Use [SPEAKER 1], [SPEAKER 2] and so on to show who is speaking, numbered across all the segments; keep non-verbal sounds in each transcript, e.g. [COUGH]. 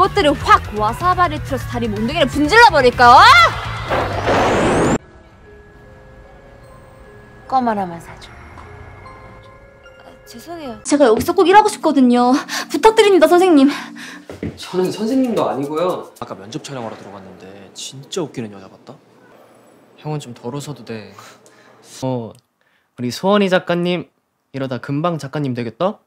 [SPEAKER 1] 그것들을 확 와사바를 틀어서 다리 몽둥이를 분질러버릴까? 어? 껌하만 사줘. 아, 죄송해요. 제가 여기서 꼭 일하고 싶거든요. 부탁드립니다, 선생님. 저는 선생님도 아니고요. 아까 면접 촬영하러 들어갔는데 진짜 웃기는 여자 같다. 형은 좀덜어도 돼. 어, 우리 소원이 작가님 이러다 금방 작가님 되겠다?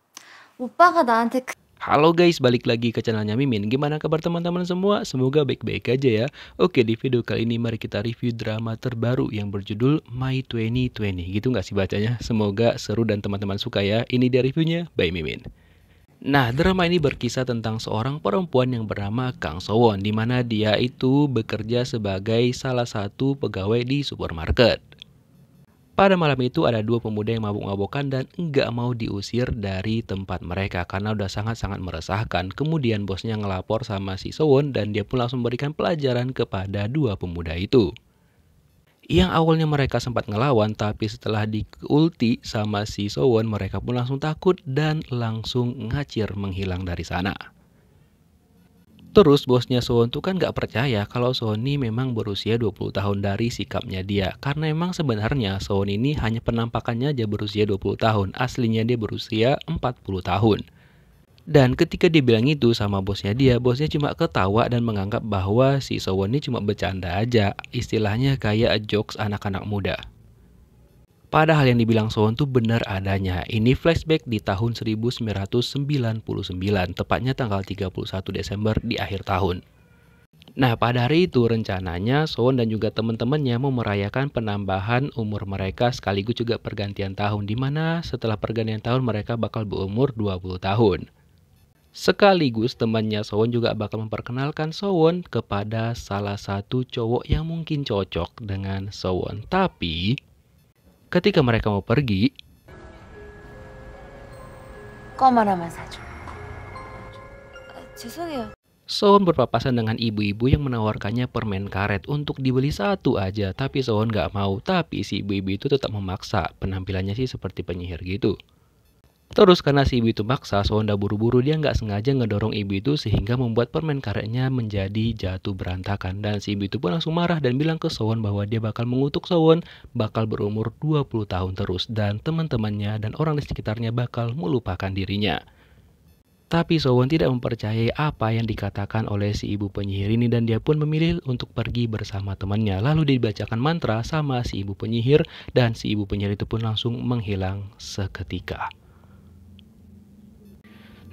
[SPEAKER 1] 오빠가 나한테 그... Halo guys, balik lagi ke channelnya Mimin. Gimana kabar teman-teman semua? Semoga baik-baik aja ya. Oke, di video kali ini mari kita review drama terbaru yang berjudul My 2020. Gitu nggak sih bacanya? Semoga seru dan teman-teman suka ya. Ini dia reviewnya by Mimin. Nah, drama ini berkisah tentang seorang perempuan yang bernama Kang Sowon, di mana dia itu bekerja sebagai salah satu pegawai di supermarket. Pada malam itu ada dua pemuda yang mabuk-mabukan dan enggak mau diusir dari tempat mereka karena udah sangat-sangat meresahkan. Kemudian bosnya ngelapor sama si Sowon dan dia pun langsung memberikan pelajaran kepada dua pemuda itu. Yang awalnya mereka sempat ngelawan tapi setelah diulti sama si Sowon mereka pun langsung takut dan langsung ngacir menghilang dari sana. Terus bosnya Sohon tuh kan gak percaya kalau Sony memang berusia 20 tahun dari sikapnya dia. Karena emang sebenarnya Sohon ini hanya penampakannya aja berusia 20 tahun, aslinya dia berusia 40 tahun. Dan ketika dibilang itu sama bosnya dia, bosnya cuma ketawa dan menganggap bahwa si Sowon ini cuma bercanda aja. Istilahnya kayak jokes anak-anak muda. Padahal yang dibilang Soon tuh benar adanya. Ini flashback di tahun 1999, tepatnya tanggal 31 Desember di akhir tahun. Nah, pada hari itu rencananya Soon dan juga teman-temannya mau merayakan penambahan umur mereka sekaligus juga pergantian tahun di mana setelah pergantian tahun mereka bakal berumur 20 tahun. Sekaligus temannya Sohun juga bakal memperkenalkan Sohun kepada salah satu cowok yang mungkin cocok dengan Sohun. Tapi Ketika mereka mau pergi, ya? Soon berpapasan dengan ibu-ibu yang menawarkannya permen karet untuk dibeli satu aja, tapi Soon gak mau. Tapi si ibu-ibu itu tetap memaksa, penampilannya sih seperti penyihir gitu. Terus karena si ibu itu maksa, Sonda buru-buru dia nggak sengaja ngedorong ibu itu sehingga membuat permen karetnya menjadi jatuh berantakan. Dan si ibu itu pun langsung marah dan bilang ke Sowon bahwa dia bakal mengutuk Sowon bakal berumur 20 tahun terus dan teman-temannya dan orang di sekitarnya bakal melupakan dirinya. Tapi Sowon tidak mempercayai apa yang dikatakan oleh si ibu penyihir ini dan dia pun memilih untuk pergi bersama temannya. Lalu dibacakan mantra sama si ibu penyihir dan si ibu penyihir itu pun langsung menghilang seketika.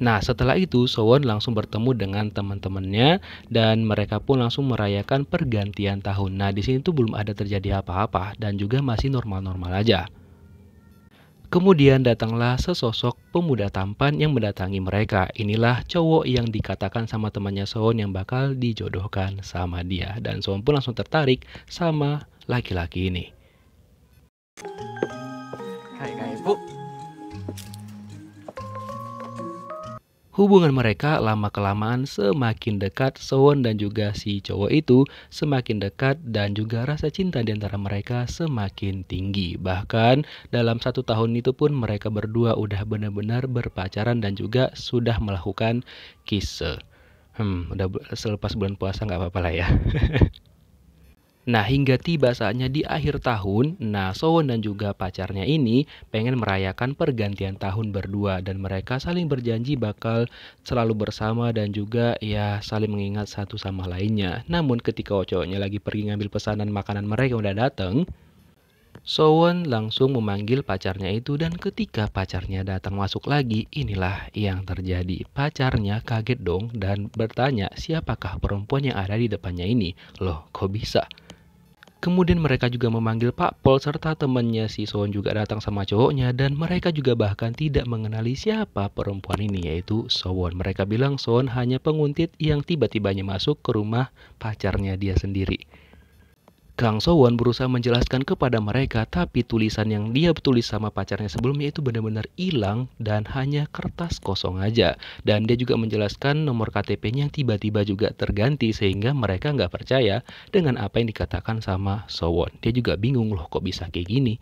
[SPEAKER 1] Nah, setelah itu Sowon langsung bertemu dengan teman-temannya dan mereka pun langsung merayakan pergantian tahun. Nah, di sini tuh belum ada terjadi apa-apa dan juga masih normal-normal aja. Kemudian datanglah sesosok pemuda tampan yang mendatangi mereka. Inilah cowok yang dikatakan sama temannya Sowon yang bakal dijodohkan sama dia dan Sowon pun langsung tertarik sama laki-laki ini. Hai, Kak Bu. Hubungan mereka lama-kelamaan semakin dekat, Sewon dan juga si cowok itu semakin dekat dan juga rasa cinta di antara mereka semakin tinggi. Bahkan dalam satu tahun itu pun mereka berdua udah benar-benar berpacaran dan juga sudah melakukan kisah. Hmm, udah selepas bulan puasa nggak apa-apa lah ya. [LAUGHS] Nah, hingga tiba saatnya di akhir tahun, nah Sowon dan juga pacarnya ini pengen merayakan pergantian tahun berdua dan mereka saling berjanji bakal selalu bersama dan juga ya saling mengingat satu sama lainnya. Namun ketika cowoknya lagi pergi ngambil pesanan makanan mereka udah datang, Sowon langsung memanggil pacarnya itu dan ketika pacarnya datang masuk lagi, inilah yang terjadi. Pacarnya kaget dong dan bertanya siapakah perempuan yang ada di depannya ini. Loh, kok bisa? Kemudian mereka juga memanggil Pak Pol serta temannya si Son juga datang sama cowoknya dan mereka juga bahkan tidak mengenali siapa perempuan ini yaitu Sowon. Mereka bilang Son hanya penguntit yang tiba-tibanya masuk ke rumah pacarnya dia sendiri. Kang Sowon berusaha menjelaskan kepada mereka, tapi tulisan yang dia tulis sama pacarnya sebelumnya itu benar-benar hilang dan hanya kertas kosong aja. Dan dia juga menjelaskan nomor KTP-nya yang tiba-tiba juga terganti sehingga mereka nggak percaya dengan apa yang dikatakan sama Sowon. Dia juga bingung loh kok bisa kayak gini.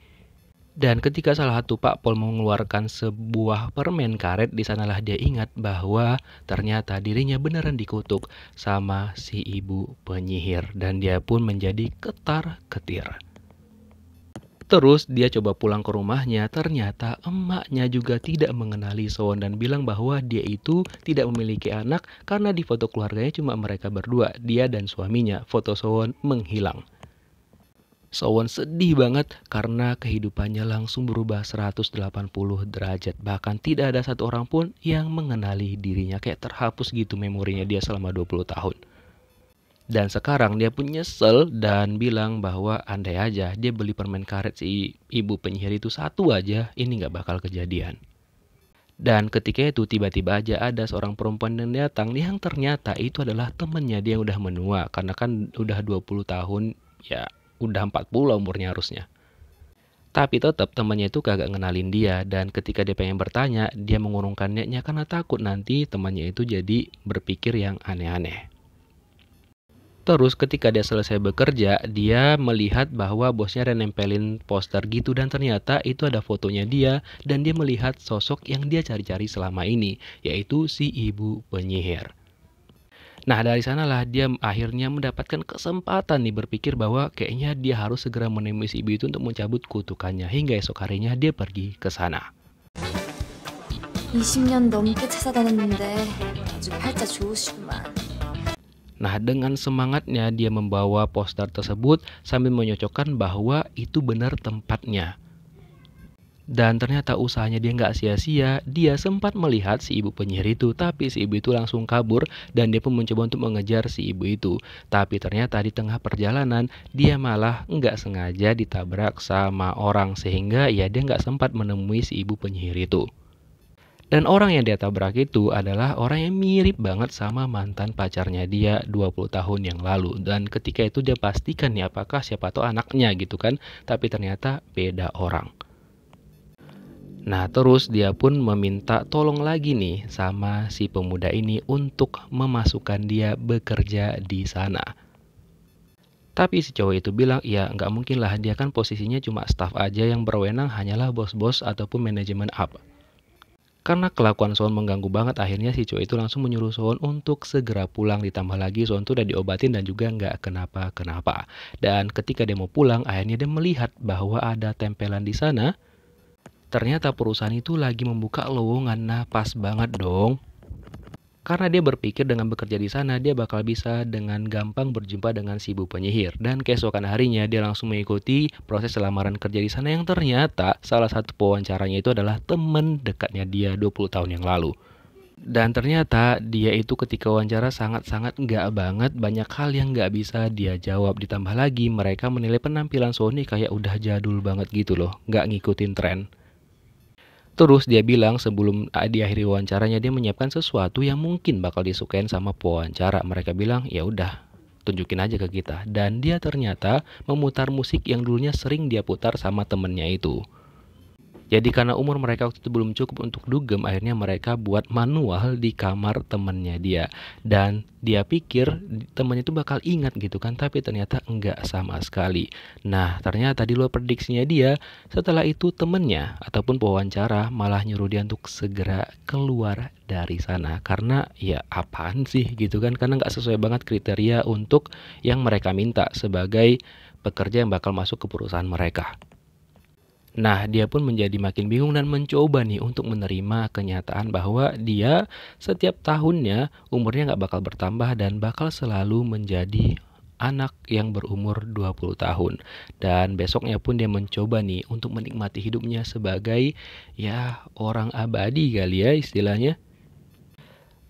[SPEAKER 1] Dan ketika salah satu Pak Pol mengeluarkan sebuah permen karet, di sanalah dia ingat bahwa ternyata dirinya beneran dikutuk sama si ibu penyihir dan dia pun menjadi ketar-ketir. Terus dia coba pulang ke rumahnya, ternyata emaknya juga tidak mengenali Soon dan bilang bahwa dia itu tidak memiliki anak karena di foto keluarganya cuma mereka berdua, dia dan suaminya. Foto Soon menghilang. Sowon sedih banget karena kehidupannya langsung berubah 180 derajat. Bahkan tidak ada satu orang pun yang mengenali dirinya. Kayak terhapus gitu memorinya dia selama 20 tahun. Dan sekarang dia pun nyesel dan bilang bahwa andai aja dia beli permen karet si ibu penyihir itu satu aja, ini gak bakal kejadian. Dan ketika itu tiba-tiba aja ada seorang perempuan yang datang yang ternyata itu adalah temennya dia yang udah menua karena kan udah 20 tahun ya udah 40 umurnya harusnya. Tapi tetap temannya itu kagak ngenalin dia dan ketika dia pengen bertanya, dia mengurungkan niatnya karena takut nanti temannya itu jadi berpikir yang aneh-aneh. Terus ketika dia selesai bekerja, dia melihat bahwa bosnya ada nempelin poster gitu dan ternyata itu ada fotonya dia dan dia melihat sosok yang dia cari-cari selama ini, yaitu si ibu penyihir. Nah dari sanalah dia akhirnya mendapatkan kesempatan nih berpikir bahwa kayaknya dia harus segera menemui si ibu itu untuk mencabut kutukannya hingga esok harinya dia pergi ke sana. 20년 넘게 찾아다녔는데 아주 팔자 좋으시구만. Nah, dengan semangatnya dia membawa poster tersebut sambil menyocokkan bahwa itu benar tempatnya. Dan ternyata usahanya dia nggak sia-sia, dia sempat melihat si ibu penyihir itu, tapi si ibu itu langsung kabur dan dia pun mencoba untuk mengejar si ibu itu. Tapi ternyata di tengah perjalanan, dia malah nggak sengaja ditabrak sama orang, sehingga ya dia nggak sempat menemui si ibu penyihir itu. Dan orang yang dia tabrak itu adalah orang yang mirip banget sama mantan pacarnya dia 20 tahun yang lalu. Dan ketika itu dia pastikan nih apakah siapa tuh anaknya gitu kan. Tapi ternyata beda orang. Nah, terus dia pun meminta tolong lagi nih sama si pemuda ini untuk memasukkan dia bekerja di sana. Tapi si cowok itu bilang, ya nggak mungkin lah, dia kan posisinya cuma staff aja yang berwenang hanyalah bos-bos ataupun manajemen up. Karena kelakuan Son mengganggu banget, akhirnya si cowok itu langsung menyuruh Son untuk segera pulang. Ditambah lagi Son tuh udah diobatin dan juga nggak kenapa-kenapa. Dan ketika dia mau pulang, akhirnya dia melihat bahwa ada tempelan di sana Ternyata perusahaan itu lagi membuka lowongan. Nah, pas banget dong. Karena dia berpikir dengan bekerja di sana, dia bakal bisa dengan gampang berjumpa dengan si ibu penyihir. Dan keesokan harinya, dia langsung mengikuti proses lamaran kerja di sana yang ternyata salah satu pewawancaranya itu adalah temen dekatnya dia 20 tahun yang lalu. Dan ternyata dia itu ketika wawancara sangat-sangat nggak banget banyak hal yang nggak bisa dia jawab. Ditambah lagi mereka menilai penampilan Sony kayak udah jadul banget gitu loh, nggak ngikutin tren. Terus dia bilang sebelum ah, diakhiri wawancaranya dia menyiapkan sesuatu yang mungkin bakal disukain sama pewawancara. Mereka bilang, "Ya udah, tunjukin aja ke kita." Dan dia ternyata memutar musik yang dulunya sering dia putar sama temennya itu. Jadi karena umur mereka waktu itu belum cukup untuk dugem, akhirnya mereka buat manual di kamar temennya dia. Dan dia pikir temannya itu bakal ingat gitu kan, tapi ternyata enggak sama sekali. Nah ternyata di luar prediksinya dia, setelah itu temennya ataupun pewawancara malah nyuruh dia untuk segera keluar dari sana karena ya apaan sih gitu kan karena enggak sesuai banget kriteria untuk yang mereka minta sebagai pekerja yang bakal masuk ke perusahaan mereka. Nah, dia pun menjadi makin bingung dan mencoba nih untuk menerima kenyataan bahwa dia setiap tahunnya umurnya nggak bakal bertambah dan bakal selalu menjadi anak yang berumur 20 tahun. Dan besoknya pun dia mencoba nih untuk menikmati hidupnya sebagai ya orang abadi kali ya istilahnya.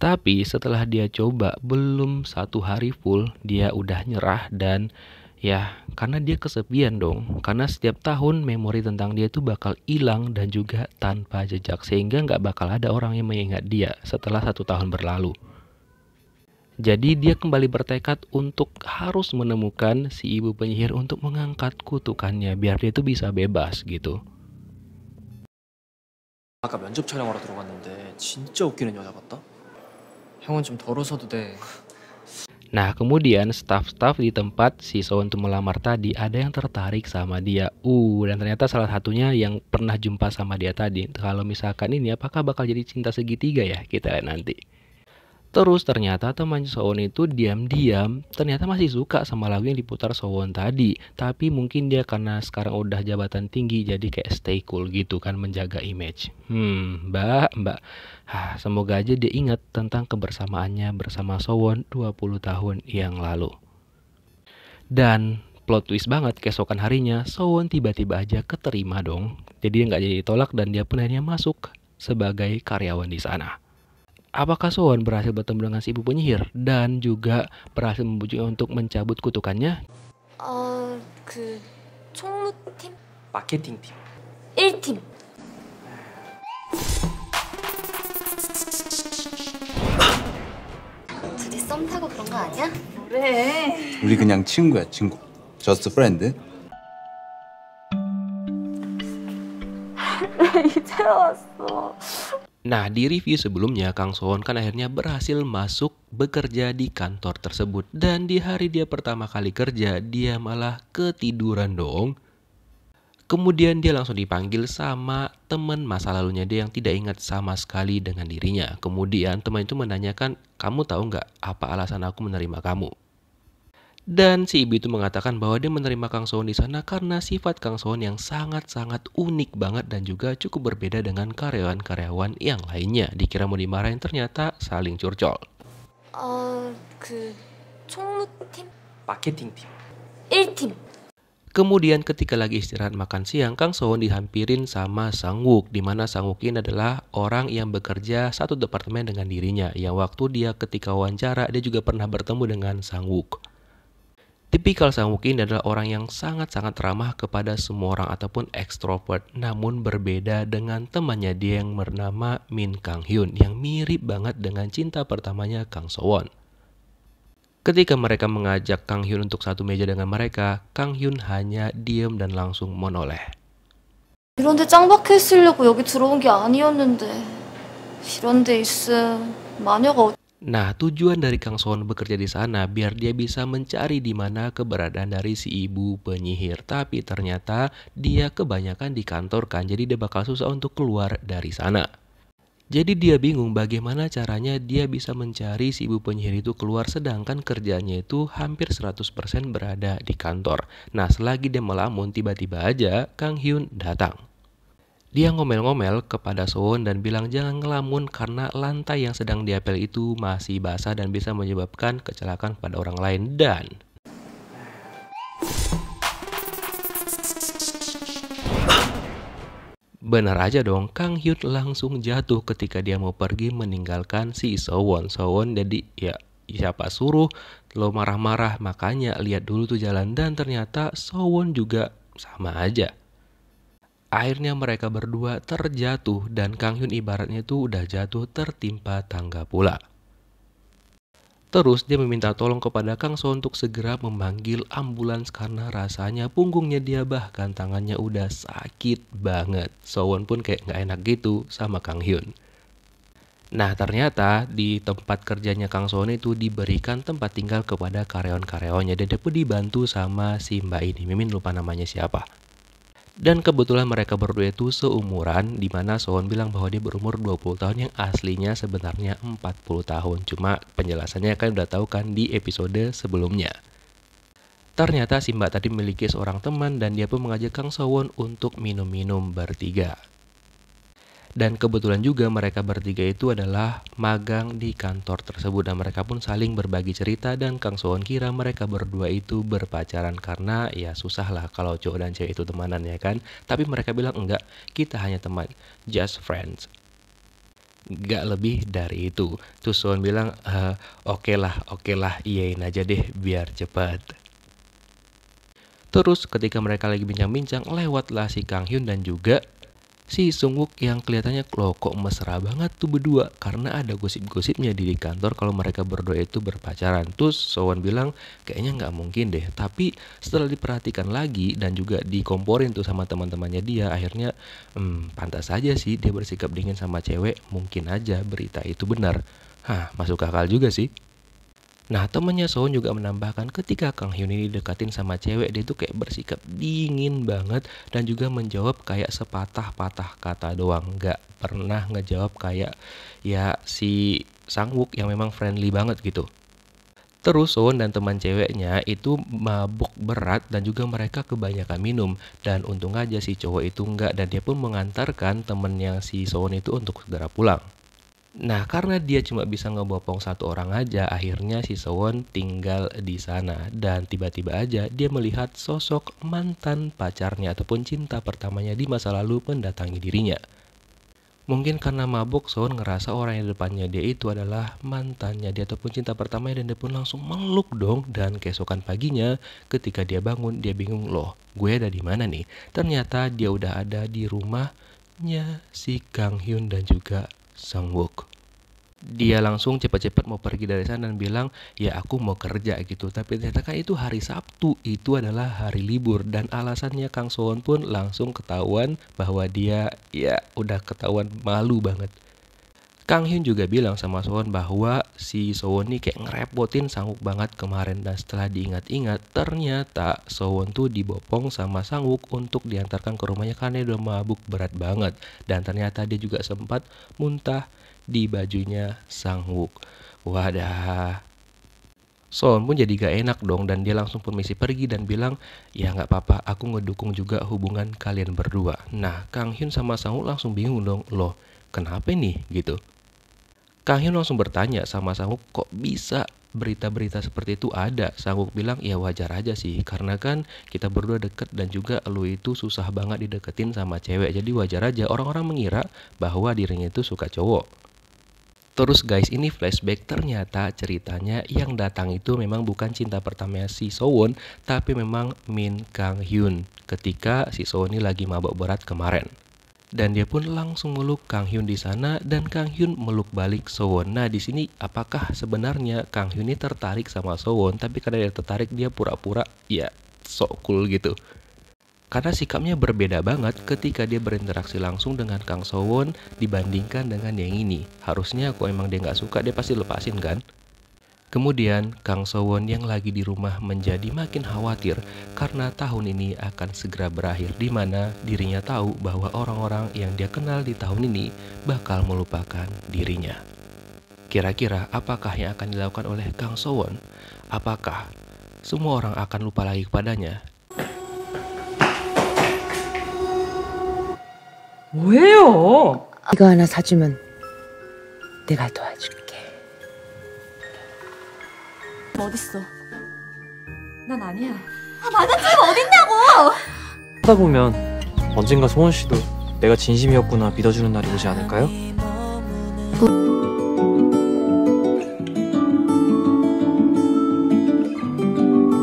[SPEAKER 1] Tapi setelah dia coba belum satu hari full dia udah nyerah dan Ya, karena dia kesepian dong. Karena setiap tahun memori tentang dia itu bakal hilang dan juga tanpa jejak. Sehingga nggak bakal ada orang yang mengingat dia setelah satu tahun berlalu. Jadi dia kembali bertekad untuk harus menemukan si ibu penyihir untuk mengangkat kutukannya biar dia itu bisa bebas gitu. 아까 면접 촬영하러 Nah, kemudian staff-staff di tempat si Soun untuk melamar tadi ada yang tertarik sama dia. Uh, dan ternyata salah satunya yang pernah jumpa sama dia tadi. Kalau misalkan ini apakah bakal jadi cinta segitiga ya? Kita lihat nanti. Terus ternyata teman Soon itu diam-diam ternyata masih suka sama lagu yang diputar Soon tadi. Tapi mungkin dia karena sekarang udah jabatan tinggi jadi kayak stay cool gitu kan menjaga image. Hmm, mbak, mbak. Hah, semoga aja dia ingat tentang kebersamaannya bersama Sowon 20 tahun yang lalu. Dan plot twist banget keesokan harinya Sowon tiba-tiba aja keterima dong. Jadi dia nggak jadi ditolak dan dia pun akhirnya masuk sebagai karyawan di sana. Apakah Sowon berhasil bertemu dengan si ibu penyihir dan juga berhasil membujuknya untuk mencabut kutukannya? Uh, ke... 총무팀? tim. 1 Tim. 썸 타고 그런 거 아니야? 그래. 우리 그냥 친구야, 친구. Just friend. [LAUGHS] Nah, di review sebelumnya, Kang Soon kan akhirnya berhasil masuk bekerja di kantor tersebut. Dan di hari dia pertama kali kerja, dia malah ketiduran dong. Kemudian dia langsung dipanggil sama teman masa lalunya dia yang tidak ingat sama sekali dengan dirinya. Kemudian teman itu menanyakan, kamu tahu nggak apa alasan aku menerima kamu? Dan si ibu itu mengatakan bahwa dia menerima Kang Soon di sana karena sifat Kang Soon yang sangat-sangat unik banget dan juga cukup berbeda dengan karyawan-karyawan yang lainnya. Dikira mau dimarahin ternyata saling curcol. Uh, 그 Paketing tim. tim. Kemudian ketika lagi istirahat makan siang, Kang Sohun dihampirin sama Sang Wook, di mana Sang Wook ini adalah orang yang bekerja satu departemen dengan dirinya. Yang waktu dia ketika wawancara, dia juga pernah bertemu dengan Sang Wook. Tipikal Sang Wook ini adalah orang yang sangat-sangat ramah kepada semua orang ataupun ekstrovert, namun berbeda dengan temannya dia yang bernama Min Kang Hyun yang mirip banget dengan cinta pertamanya Kang Sohun. Ketika mereka mengajak Kang Hyun untuk satu meja dengan mereka, Kang Hyun hanya diam dan langsung menoleh. 이런데 짱박해 쓰려고 여기 들어온 게 아니었는데 이런데 있음 마녀가 Nah, tujuan dari Kang Son bekerja di sana biar dia bisa mencari di mana keberadaan dari si ibu penyihir. Tapi ternyata dia kebanyakan di kantor kan, jadi dia bakal susah untuk keluar dari sana. Jadi dia bingung bagaimana caranya dia bisa mencari si ibu penyihir itu keluar sedangkan kerjanya itu hampir 100% berada di kantor. Nah selagi dia melamun tiba-tiba aja Kang Hyun datang. Dia ngomel-ngomel kepada Soon dan bilang jangan ngelamun karena lantai yang sedang diapel itu masih basah dan bisa menyebabkan kecelakaan pada orang lain dan... Benar aja dong, Kang Hyun langsung jatuh ketika dia mau pergi meninggalkan si So Won So Won jadi ya siapa suruh lo marah-marah makanya lihat dulu tuh jalan dan ternyata So Won juga sama aja. Akhirnya mereka berdua terjatuh dan Kang Hyun ibaratnya tuh udah jatuh tertimpa tangga pula. Terus dia meminta tolong kepada Kang So untuk segera memanggil ambulans karena rasanya punggungnya dia bahkan tangannya udah sakit banget. Won pun kayak nggak enak gitu sama Kang Hyun. Nah ternyata di tempat kerjanya Kang Soon itu diberikan tempat tinggal kepada karyawan-karyawannya dan dapat dibantu sama si mbak ini. Mimin lupa namanya siapa. Dan kebetulan mereka berdua itu seumuran dimana Sohun bilang bahwa dia berumur 20 tahun yang aslinya sebenarnya 40 tahun. Cuma penjelasannya kan udah tahu kan di episode sebelumnya. Ternyata Simba tadi memiliki seorang teman dan dia pun mengajak Kang Sowon untuk minum-minum bertiga dan kebetulan juga mereka bertiga itu adalah magang di kantor tersebut dan mereka pun saling berbagi cerita dan Kang Soon kira mereka berdua itu berpacaran karena ya susah lah kalau cowok dan cewek itu temanan ya kan tapi mereka bilang enggak kita hanya teman just friends gak lebih dari itu terus Soon bilang e, oke lah oke lah iyain aja deh biar cepat Terus ketika mereka lagi bincang-bincang lewatlah si Kang Hyun dan juga si Sungwook yang kelihatannya loh kok mesra banget tuh berdua karena ada gosip-gosipnya di kantor kalau mereka berdua itu berpacaran. Terus Sowan bilang kayaknya nggak mungkin deh. Tapi setelah diperhatikan lagi dan juga dikomporin tuh sama teman-temannya dia akhirnya hmm, pantas saja sih dia bersikap dingin sama cewek mungkin aja berita itu benar. Hah masuk akal juga sih. Nah temennya Sohun juga menambahkan ketika Kang Hyun ini deketin sama cewek dia tuh kayak bersikap dingin banget dan juga menjawab kayak sepatah-patah kata doang nggak pernah ngejawab kayak ya si Sang Sangwook yang memang friendly banget gitu. Terus Sohun dan teman ceweknya itu mabuk berat dan juga mereka kebanyakan minum dan untung aja si cowok itu enggak dan dia pun mengantarkan temennya si Sohun itu untuk segera pulang. Nah, karena dia cuma bisa ngebopong satu orang aja, akhirnya si Sewon tinggal di sana. Dan tiba-tiba aja dia melihat sosok mantan pacarnya ataupun cinta pertamanya di masa lalu mendatangi dirinya. Mungkin karena mabuk, Sewon ngerasa orang yang depannya dia itu adalah mantannya dia ataupun cinta pertamanya dan dia pun langsung meluk dong. Dan keesokan paginya ketika dia bangun, dia bingung loh, gue ada di mana nih? Ternyata dia udah ada di rumahnya si Kang Hyun dan juga Sang Wook dia langsung cepat-cepat mau pergi dari sana dan bilang ya aku mau kerja gitu tapi ternyata kan itu hari Sabtu itu adalah hari libur dan alasannya Kang Soon pun langsung ketahuan bahwa dia ya udah ketahuan malu banget Kang Hyun juga bilang sama Sohun bahwa si Sohun nih kayak ngerepotin Sangwook banget kemarin dan setelah diingat-ingat ternyata Sohun tuh dibopong sama Sangwook untuk diantarkan ke rumahnya karena dia udah mabuk berat banget dan ternyata dia juga sempat muntah di bajunya Sangwook. Wadah, Son pun jadi gak enak dong dan dia langsung permisi pergi dan bilang ya nggak apa-apa aku ngedukung juga hubungan kalian berdua. Nah Kang Hyun sama Sangwook langsung bingung dong loh kenapa nih gitu. Kang Hyun langsung bertanya sama Sangguk kok bisa berita-berita seperti itu ada. Sangguk bilang ya wajar aja sih karena kan kita berdua deket dan juga lu itu susah banget dideketin sama cewek. Jadi wajar aja orang-orang mengira bahwa dirinya itu suka cowok. Terus guys ini flashback ternyata ceritanya yang datang itu memang bukan cinta pertamanya si Sowon tapi memang Min Kang Hyun ketika si Sowon ini lagi mabok berat kemarin dan dia pun langsung meluk Kang Hyun di sana dan Kang Hyun meluk balik Sowon. Nah di sini apakah sebenarnya Kang Hyun ini tertarik sama Sowon tapi karena dia tertarik dia pura-pura ya sok cool gitu. Karena sikapnya berbeda banget ketika dia berinteraksi langsung dengan Kang Sowon dibandingkan dengan yang ini. Harusnya kok emang dia nggak suka dia pasti lepasin kan? Kemudian, Kang Sowon yang lagi di rumah menjadi makin khawatir karena tahun ini akan segera berakhir di mana dirinya tahu bahwa orang-orang yang dia kenal di tahun ini bakal melupakan dirinya. Kira-kira apakah yang akan dilakukan oleh Kang Sowon? Apakah semua orang akan lupa lagi kepadanya? 왜요? 이거 하나 사주면 내가 도와줄게. 어딨어? 난 아니야. 아, 어딨냐고! 하다 보면 언젠가 소원 씨도 내가 진심이었구나 믿어주는 날이 오지 않을까요?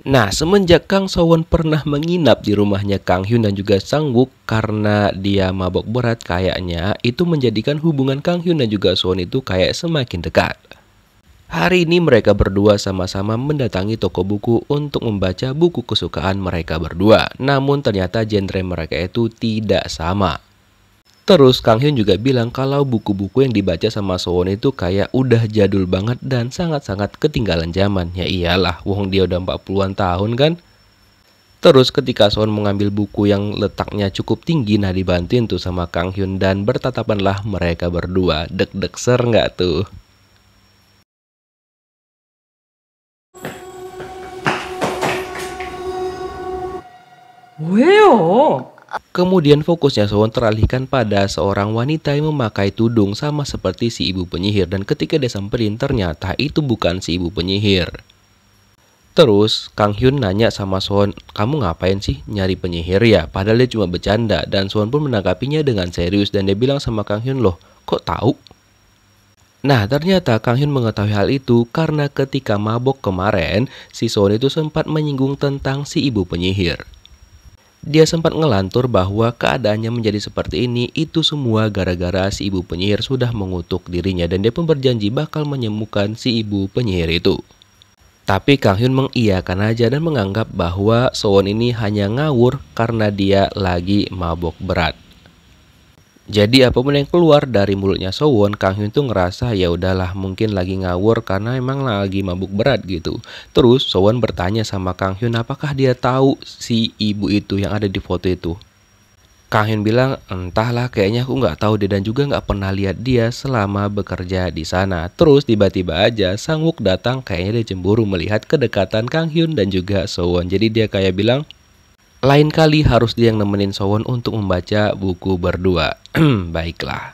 [SPEAKER 1] Nah, semenjak Kang Sowon pernah menginap di rumahnya Kang Hyun dan juga Sang Wook karena dia mabok berat kayaknya itu menjadikan hubungan Kang Hyun dan juga Sowon itu kayak semakin dekat. Hari ini mereka berdua sama-sama mendatangi toko buku untuk membaca buku kesukaan mereka berdua. Namun ternyata genre mereka itu tidak sama. Terus Kang Hyun juga bilang kalau buku-buku yang dibaca sama Sowon itu kayak udah jadul banget dan sangat-sangat ketinggalan zaman. Ya iyalah, wong dia udah 40-an tahun kan. Terus ketika Sowon mengambil buku yang letaknya cukup tinggi nah dibantuin tuh sama Kang Hyun dan bertatapanlah mereka berdua. Deg-deg ser nggak tuh? Wow. Kemudian fokusnya Sowon teralihkan pada seorang wanita yang memakai tudung sama seperti si ibu penyihir dan ketika dia samperin ternyata itu bukan si ibu penyihir. Terus Kang Hyun nanya sama Sowon, kamu ngapain sih nyari penyihir ya? Padahal dia cuma bercanda dan Sowon pun menanggapinya dengan serius dan dia bilang sama Kang Hyun loh, kok tahu? Nah ternyata Kang Hyun mengetahui hal itu karena ketika mabok kemarin, si Sowon itu sempat menyinggung tentang si ibu penyihir. Dia sempat ngelantur bahwa keadaannya menjadi seperti ini itu semua gara-gara si ibu penyihir sudah mengutuk dirinya dan dia pun berjanji bakal menyembuhkan si ibu penyihir itu. Tapi Kang Hyun mengiyakan aja dan menganggap bahwa Sowon ini hanya ngawur karena dia lagi mabok berat. Jadi apapun yang keluar dari mulutnya Sowon, Kang Hyun tuh ngerasa ya udahlah mungkin lagi ngawur karena emang lagi mabuk berat gitu. Terus Sowon bertanya sama Kang Hyun apakah dia tahu si ibu itu yang ada di foto itu. Kang Hyun bilang, entahlah kayaknya aku nggak tahu dia dan juga nggak pernah lihat dia selama bekerja di sana. Terus tiba-tiba aja Sang Wook datang kayaknya dia cemburu melihat kedekatan Kang Hyun dan juga Sowon. Jadi dia kayak bilang, lain kali harus dia yang nemenin Sowon untuk membaca buku berdua. [CLEARS THROAT] Baiklah.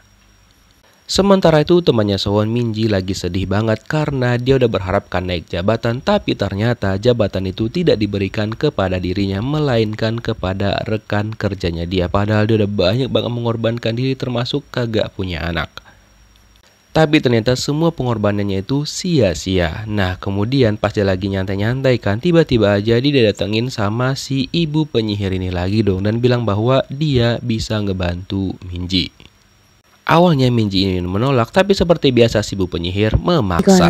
[SPEAKER 1] Sementara itu temannya Sowon Minji lagi sedih banget karena dia udah berharapkan naik jabatan tapi ternyata jabatan itu tidak diberikan kepada dirinya melainkan kepada rekan kerjanya dia padahal dia udah banyak banget mengorbankan diri termasuk kagak punya anak. Tapi ternyata semua pengorbanannya itu sia-sia. Nah, kemudian pas dia lagi nyantai-nyantai kan, tiba-tiba aja dia datengin sama si ibu penyihir ini lagi dong dan bilang bahwa dia bisa ngebantu Minji. Awalnya Minji ini menolak, tapi seperti biasa si ibu penyihir memaksa.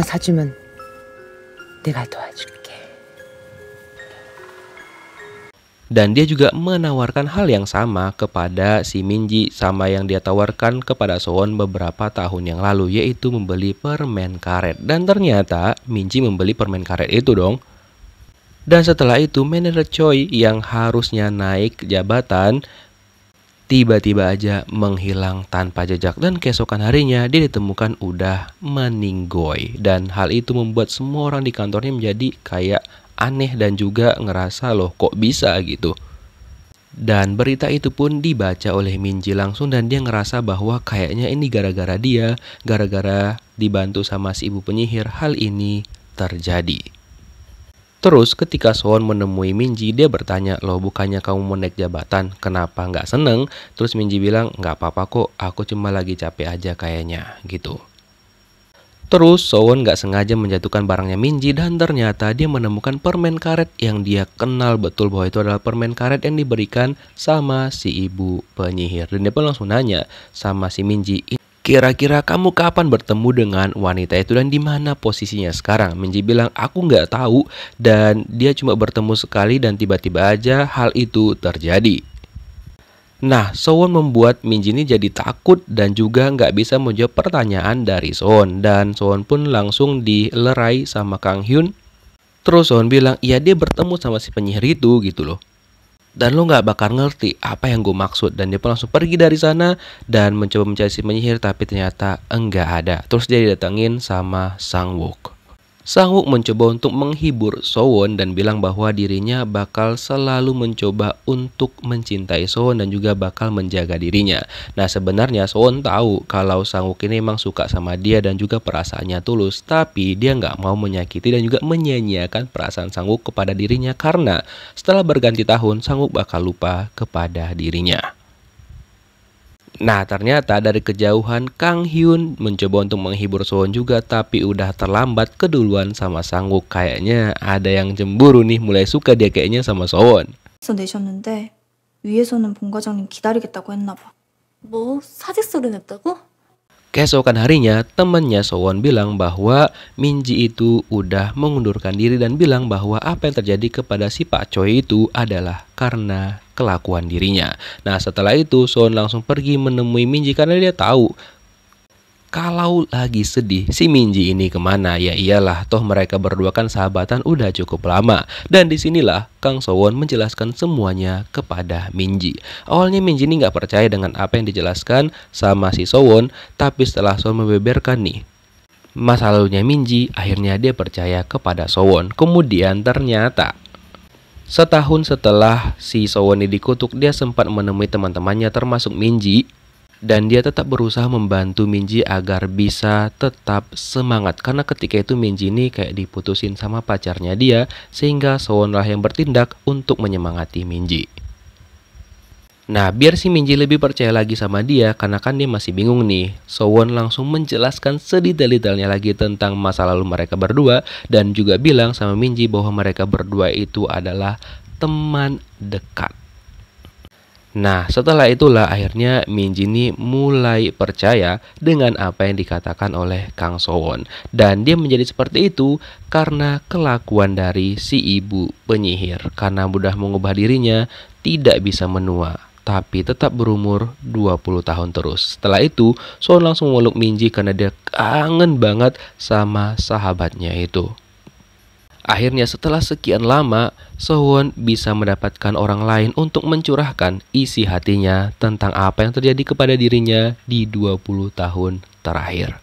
[SPEAKER 1] dan dia juga menawarkan hal yang sama kepada si Minji sama yang dia tawarkan kepada Soon beberapa tahun yang lalu yaitu membeli permen karet dan ternyata Minji membeli permen karet itu dong dan setelah itu manajer Choi yang harusnya naik jabatan tiba-tiba aja menghilang tanpa jejak dan keesokan harinya dia ditemukan udah meninggoy dan hal itu membuat semua orang di kantornya menjadi kayak aneh dan juga ngerasa loh kok bisa gitu. Dan berita itu pun dibaca oleh Minji langsung dan dia ngerasa bahwa kayaknya ini gara-gara dia, gara-gara dibantu sama si ibu penyihir hal ini terjadi. Terus ketika Sohon menemui Minji, dia bertanya, loh bukannya kamu mau naik jabatan, kenapa nggak seneng? Terus Minji bilang, nggak apa-apa kok, aku cuma lagi capek aja kayaknya, gitu. Terus, Sowon gak sengaja menjatuhkan barangnya Minji dan ternyata dia menemukan permen karet yang dia kenal betul bahwa itu adalah permen karet yang diberikan sama si ibu penyihir. Dan dia pun langsung nanya sama si Minji, Kira-kira kamu kapan bertemu dengan wanita itu dan di mana posisinya sekarang? Minji bilang, aku nggak tahu dan dia cuma bertemu sekali dan tiba-tiba aja hal itu terjadi. Nah, Soon membuat Minjini jadi takut dan juga nggak bisa menjawab pertanyaan dari Soon. Dan Soon pun langsung dilerai sama Kang Hyun. Terus Soon bilang, iya dia bertemu sama si penyihir itu gitu loh. Dan lo nggak bakal ngerti apa yang gue maksud. Dan dia pun langsung pergi dari sana dan mencoba mencari si penyihir tapi ternyata enggak ada. Terus dia didatengin sama Sang Wook. Sang Wook mencoba untuk menghibur Sowon dan bilang bahwa dirinya bakal selalu mencoba untuk mencintai Sowon dan juga bakal menjaga dirinya. Nah sebenarnya Sowon tahu kalau Sang Wook ini memang suka sama dia dan juga perasaannya tulus, tapi dia nggak mau menyakiti dan juga menyanyiakan perasaan Sang Wook kepada dirinya karena setelah berganti tahun Sang Wook bakal lupa kepada dirinya. Nah ternyata dari kejauhan Kang Hyun mencoba untuk menghibur Sohon juga tapi udah terlambat keduluan sama Sangwook kayaknya ada yang cemburu nih mulai suka dia kayaknya sama Sohon. Sudah Keesokan harinya, temannya Sowon bilang bahwa Minji itu udah mengundurkan diri dan bilang bahwa apa yang terjadi kepada si Pak Choi itu adalah karena kelakuan dirinya. Nah, setelah itu Sowon langsung pergi menemui Minji karena dia tahu kalau lagi sedih si Minji ini kemana ya iyalah toh mereka berdua kan sahabatan udah cukup lama dan disinilah Kang Sowon menjelaskan semuanya kepada Minji awalnya Minji ini nggak percaya dengan apa yang dijelaskan sama si Sowon tapi setelah Sowon membeberkan nih masa lalunya Minji akhirnya dia percaya kepada Sowon kemudian ternyata Setahun setelah si Sowon ini dikutuk, dia sempat menemui teman-temannya termasuk Minji dan dia tetap berusaha membantu Minji agar bisa tetap semangat karena ketika itu Minji ini kayak diputusin sama pacarnya dia sehingga Sowon lah yang bertindak untuk menyemangati Minji. Nah, biar si Minji lebih percaya lagi sama dia karena kan dia masih bingung nih. Sowon langsung menjelaskan sedetail-detailnya lagi tentang masa lalu mereka berdua dan juga bilang sama Minji bahwa mereka berdua itu adalah teman dekat. Nah, setelah itulah akhirnya Minji ini mulai percaya dengan apa yang dikatakan oleh Kang Won Dan dia menjadi seperti itu karena kelakuan dari si ibu penyihir. Karena mudah mengubah dirinya, tidak bisa menua tapi tetap berumur 20 tahun terus. Setelah itu, Won langsung memeluk Minji karena dia kangen banget sama sahabatnya itu. Akhirnya setelah sekian lama, Sohwon bisa mendapatkan orang lain untuk mencurahkan isi hatinya tentang apa yang terjadi kepada dirinya di 20 tahun terakhir.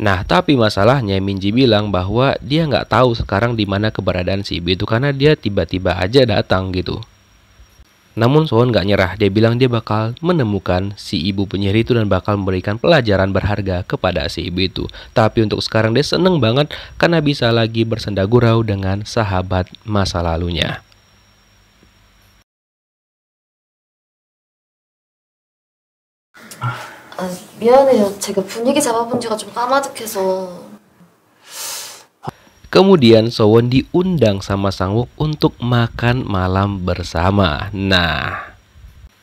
[SPEAKER 1] Nah, tapi masalahnya Minji bilang bahwa dia nggak tahu sekarang di mana keberadaan si Ibu itu karena dia tiba-tiba aja datang gitu. Namun Sohon gak nyerah, dia bilang dia bakal menemukan si ibu penyihir itu dan bakal memberikan pelajaran berharga kepada si ibu itu. Tapi untuk sekarang dia seneng banget karena bisa lagi bersenda gurau dengan sahabat masa lalunya. 아, 미안해요. 제가 분위기 잡아본 지가 좀 까마득해서 Kemudian Sowon diundang sama Sangwook untuk makan malam bersama. Nah,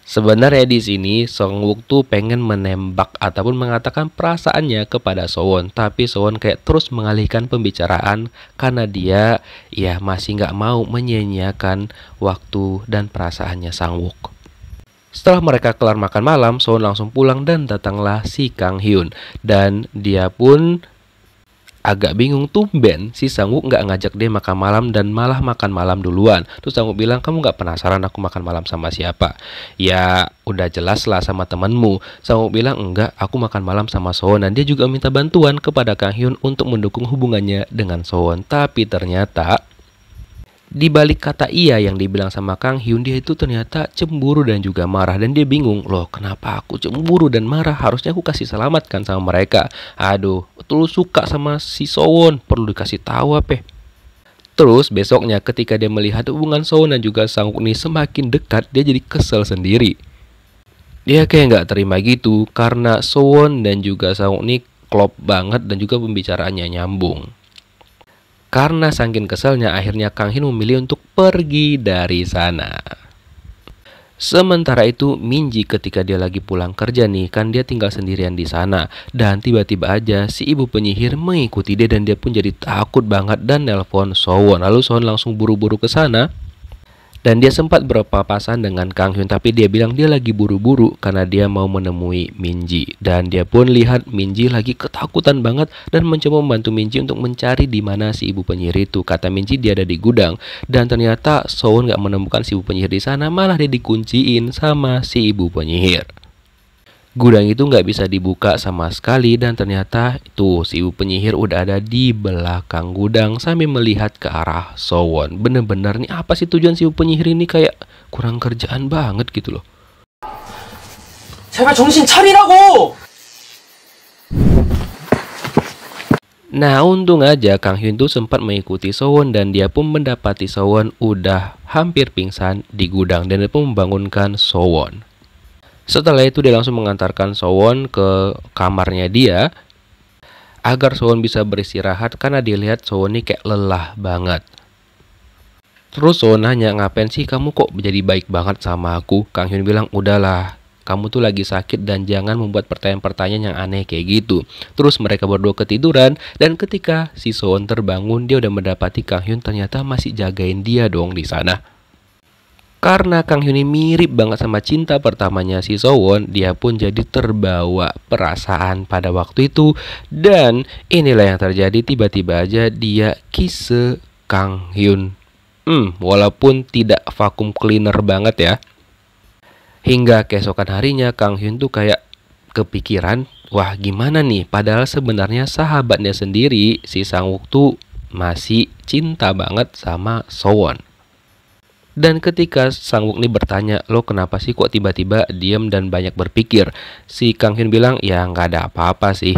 [SPEAKER 1] sebenarnya di sini Sangwook tuh pengen menembak ataupun mengatakan perasaannya kepada Sowon, tapi Sowon kayak terus mengalihkan pembicaraan karena dia ya masih nggak mau menyia-nyiakan waktu dan perasaannya Sangwook. Setelah mereka kelar makan malam, Sowon langsung pulang dan datanglah si Kang Hyun. Dan dia pun agak bingung tumben si Sanggup nggak ngajak dia makan malam dan malah makan malam duluan. Terus Sanggup bilang kamu nggak penasaran aku makan malam sama siapa? Ya udah jelas lah sama temanmu. Sanggup bilang enggak aku makan malam sama Sohon dan dia juga minta bantuan kepada Kang Hyun untuk mendukung hubungannya dengan Sohon. Tapi ternyata di balik kata iya yang dibilang sama Kang Hyun dia itu ternyata cemburu dan juga marah dan dia bingung loh kenapa aku cemburu dan marah harusnya aku kasih selamat kan sama mereka aduh betul suka sama si Sowon perlu dikasih tahu apa Terus besoknya ketika dia melihat hubungan Sowon dan juga Sang ini semakin dekat dia jadi kesel sendiri dia kayak nggak terima gitu karena Sowon dan juga Sang ini klop banget dan juga pembicaraannya nyambung karena sangkin keselnya akhirnya Kang Hin memilih untuk pergi dari sana. Sementara itu Minji ketika dia lagi pulang kerja nih kan dia tinggal sendirian di sana dan tiba-tiba aja si ibu penyihir mengikuti dia dan dia pun jadi takut banget dan nelpon Sowon. Lalu Sowon langsung buru-buru ke sana dan dia sempat berpapasan dengan Kang Hyun tapi dia bilang dia lagi buru-buru karena dia mau menemui Minji. Dan dia pun lihat Minji lagi ketakutan banget dan mencoba membantu Minji untuk mencari di mana si ibu penyihir itu. Kata Minji dia ada di gudang dan ternyata Soon gak menemukan si ibu penyihir di sana malah dia dikunciin sama si ibu penyihir. Gudang itu nggak bisa dibuka sama sekali dan ternyata itu si ibu penyihir udah ada di belakang gudang sambil melihat ke arah Sowon. Bener-bener nih apa sih tujuan si ibu penyihir ini kayak kurang kerjaan banget gitu loh. Nah untung aja Kang Hyun tuh sempat mengikuti Sowon dan dia pun mendapati Sowon udah hampir pingsan di gudang dan dia pun membangunkan Sowon. Setelah itu dia langsung mengantarkan Sowon ke kamarnya dia agar Sowon bisa beristirahat karena dilihat Sowon ini kayak lelah banget. Terus Sowon nanya ngapain sih kamu kok jadi baik banget sama aku? Kang Hyun bilang udahlah kamu tuh lagi sakit dan jangan membuat pertanyaan-pertanyaan yang aneh kayak gitu. Terus mereka berdua ketiduran dan ketika si Soon terbangun dia udah mendapati Kang Hyun ternyata masih jagain dia dong di sana. Karena Kang Hyun ini mirip banget sama cinta pertamanya si Sowon, dia pun jadi terbawa perasaan pada waktu itu dan inilah yang terjadi tiba-tiba aja dia kise Kang Hyun. Hmm, walaupun tidak vakum cleaner banget ya. Hingga keesokan harinya Kang Hyun tuh kayak kepikiran, wah gimana nih? Padahal sebenarnya sahabatnya sendiri si Sang Wook tuh masih cinta banget sama Sowon. Dan ketika Sang Wook ini bertanya, lo kenapa sih kok tiba-tiba diam dan banyak berpikir? Si Kang Hyun bilang, ya nggak ada apa-apa sih.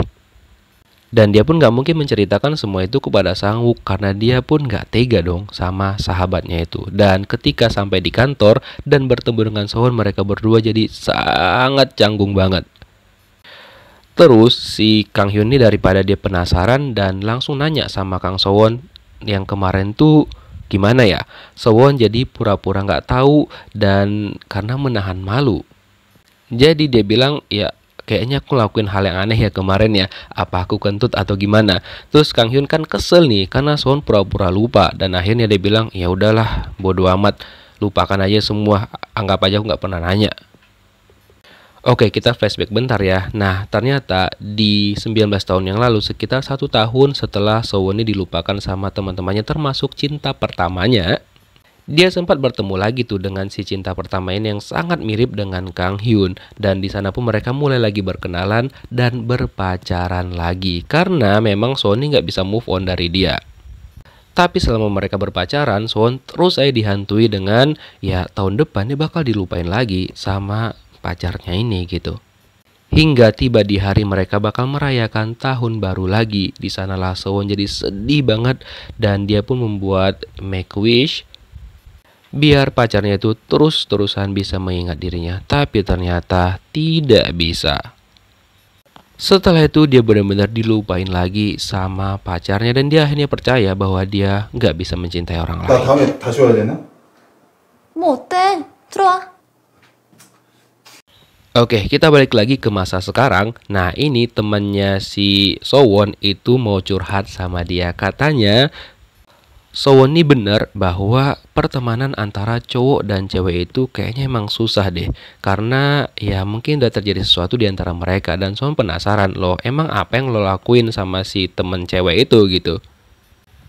[SPEAKER 1] Dan dia pun nggak mungkin menceritakan semua itu kepada Sang Wook karena dia pun nggak tega dong sama sahabatnya itu. Dan ketika sampai di kantor dan bertemu dengan Sohon, mereka berdua jadi sangat canggung banget. Terus si Kang Hyun ini daripada dia penasaran dan langsung nanya sama Kang Sohon yang kemarin tuh Gimana ya? Sowon jadi pura-pura nggak tahu dan karena menahan malu. Jadi dia bilang, ya kayaknya aku lakuin hal yang aneh ya kemarin ya apa aku kentut atau gimana terus Kang Hyun kan kesel nih karena Sowon pura-pura lupa dan akhirnya dia bilang ya udahlah bodoh amat lupakan aja semua anggap aja aku nggak pernah nanya Oke, kita flashback bentar ya. Nah, ternyata di 19 tahun yang lalu, sekitar satu tahun setelah Sowoni dilupakan sama teman-temannya termasuk cinta pertamanya, dia sempat bertemu lagi tuh dengan si cinta pertama ini yang sangat mirip dengan Kang Hyun dan di sana pun mereka mulai lagi berkenalan dan berpacaran lagi karena memang Sony nggak bisa move on dari dia. Tapi selama mereka berpacaran, Son terus saya dihantui dengan ya tahun depan dia bakal dilupain lagi sama pacarnya ini gitu. Hingga tiba di hari mereka bakal merayakan tahun baru lagi. Di sanalah Sewon jadi sedih banget dan dia pun membuat make wish biar pacarnya itu terus-terusan bisa mengingat dirinya, tapi ternyata tidak bisa. Setelah itu dia benar-benar dilupain lagi sama pacarnya dan dia akhirnya percaya bahwa dia nggak bisa mencintai orang lain. Oke, kita balik lagi ke masa sekarang. Nah, ini temannya si Sowon itu mau curhat sama dia. Katanya Sowon ini benar bahwa pertemanan antara cowok dan cewek itu kayaknya emang susah deh. Karena ya mungkin udah terjadi sesuatu di antara mereka dan Sowon penasaran loh, emang apa yang lo lakuin sama si temen cewek itu gitu.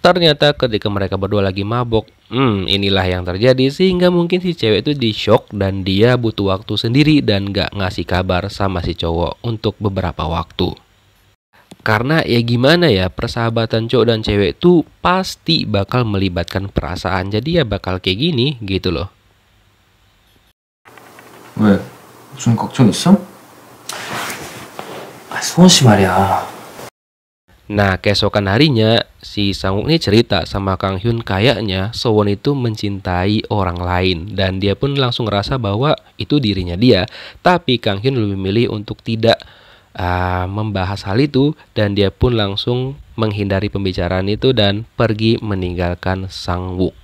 [SPEAKER 1] Ternyata ketika mereka berdua lagi mabok, hmm inilah yang terjadi sehingga mungkin si cewek itu di shock dan dia butuh waktu sendiri dan gak ngasih kabar sama si cowok untuk beberapa waktu. Karena ya gimana ya persahabatan cowok dan cewek itu pasti bakal melibatkan perasaan jadi ya bakal kayak gini gitu loh. 왜? 무슨 걱정 있어? 아, 소원 씨 말이야. Nah, keesokan harinya, si Sangwook ini cerita sama Kang Hyun kayaknya Sowon itu mencintai orang lain dan dia pun langsung ngerasa bahwa itu dirinya dia. Tapi Kang Hyun lebih milih untuk tidak uh, membahas hal itu dan dia pun langsung menghindari pembicaraan itu dan pergi meninggalkan Sangwook.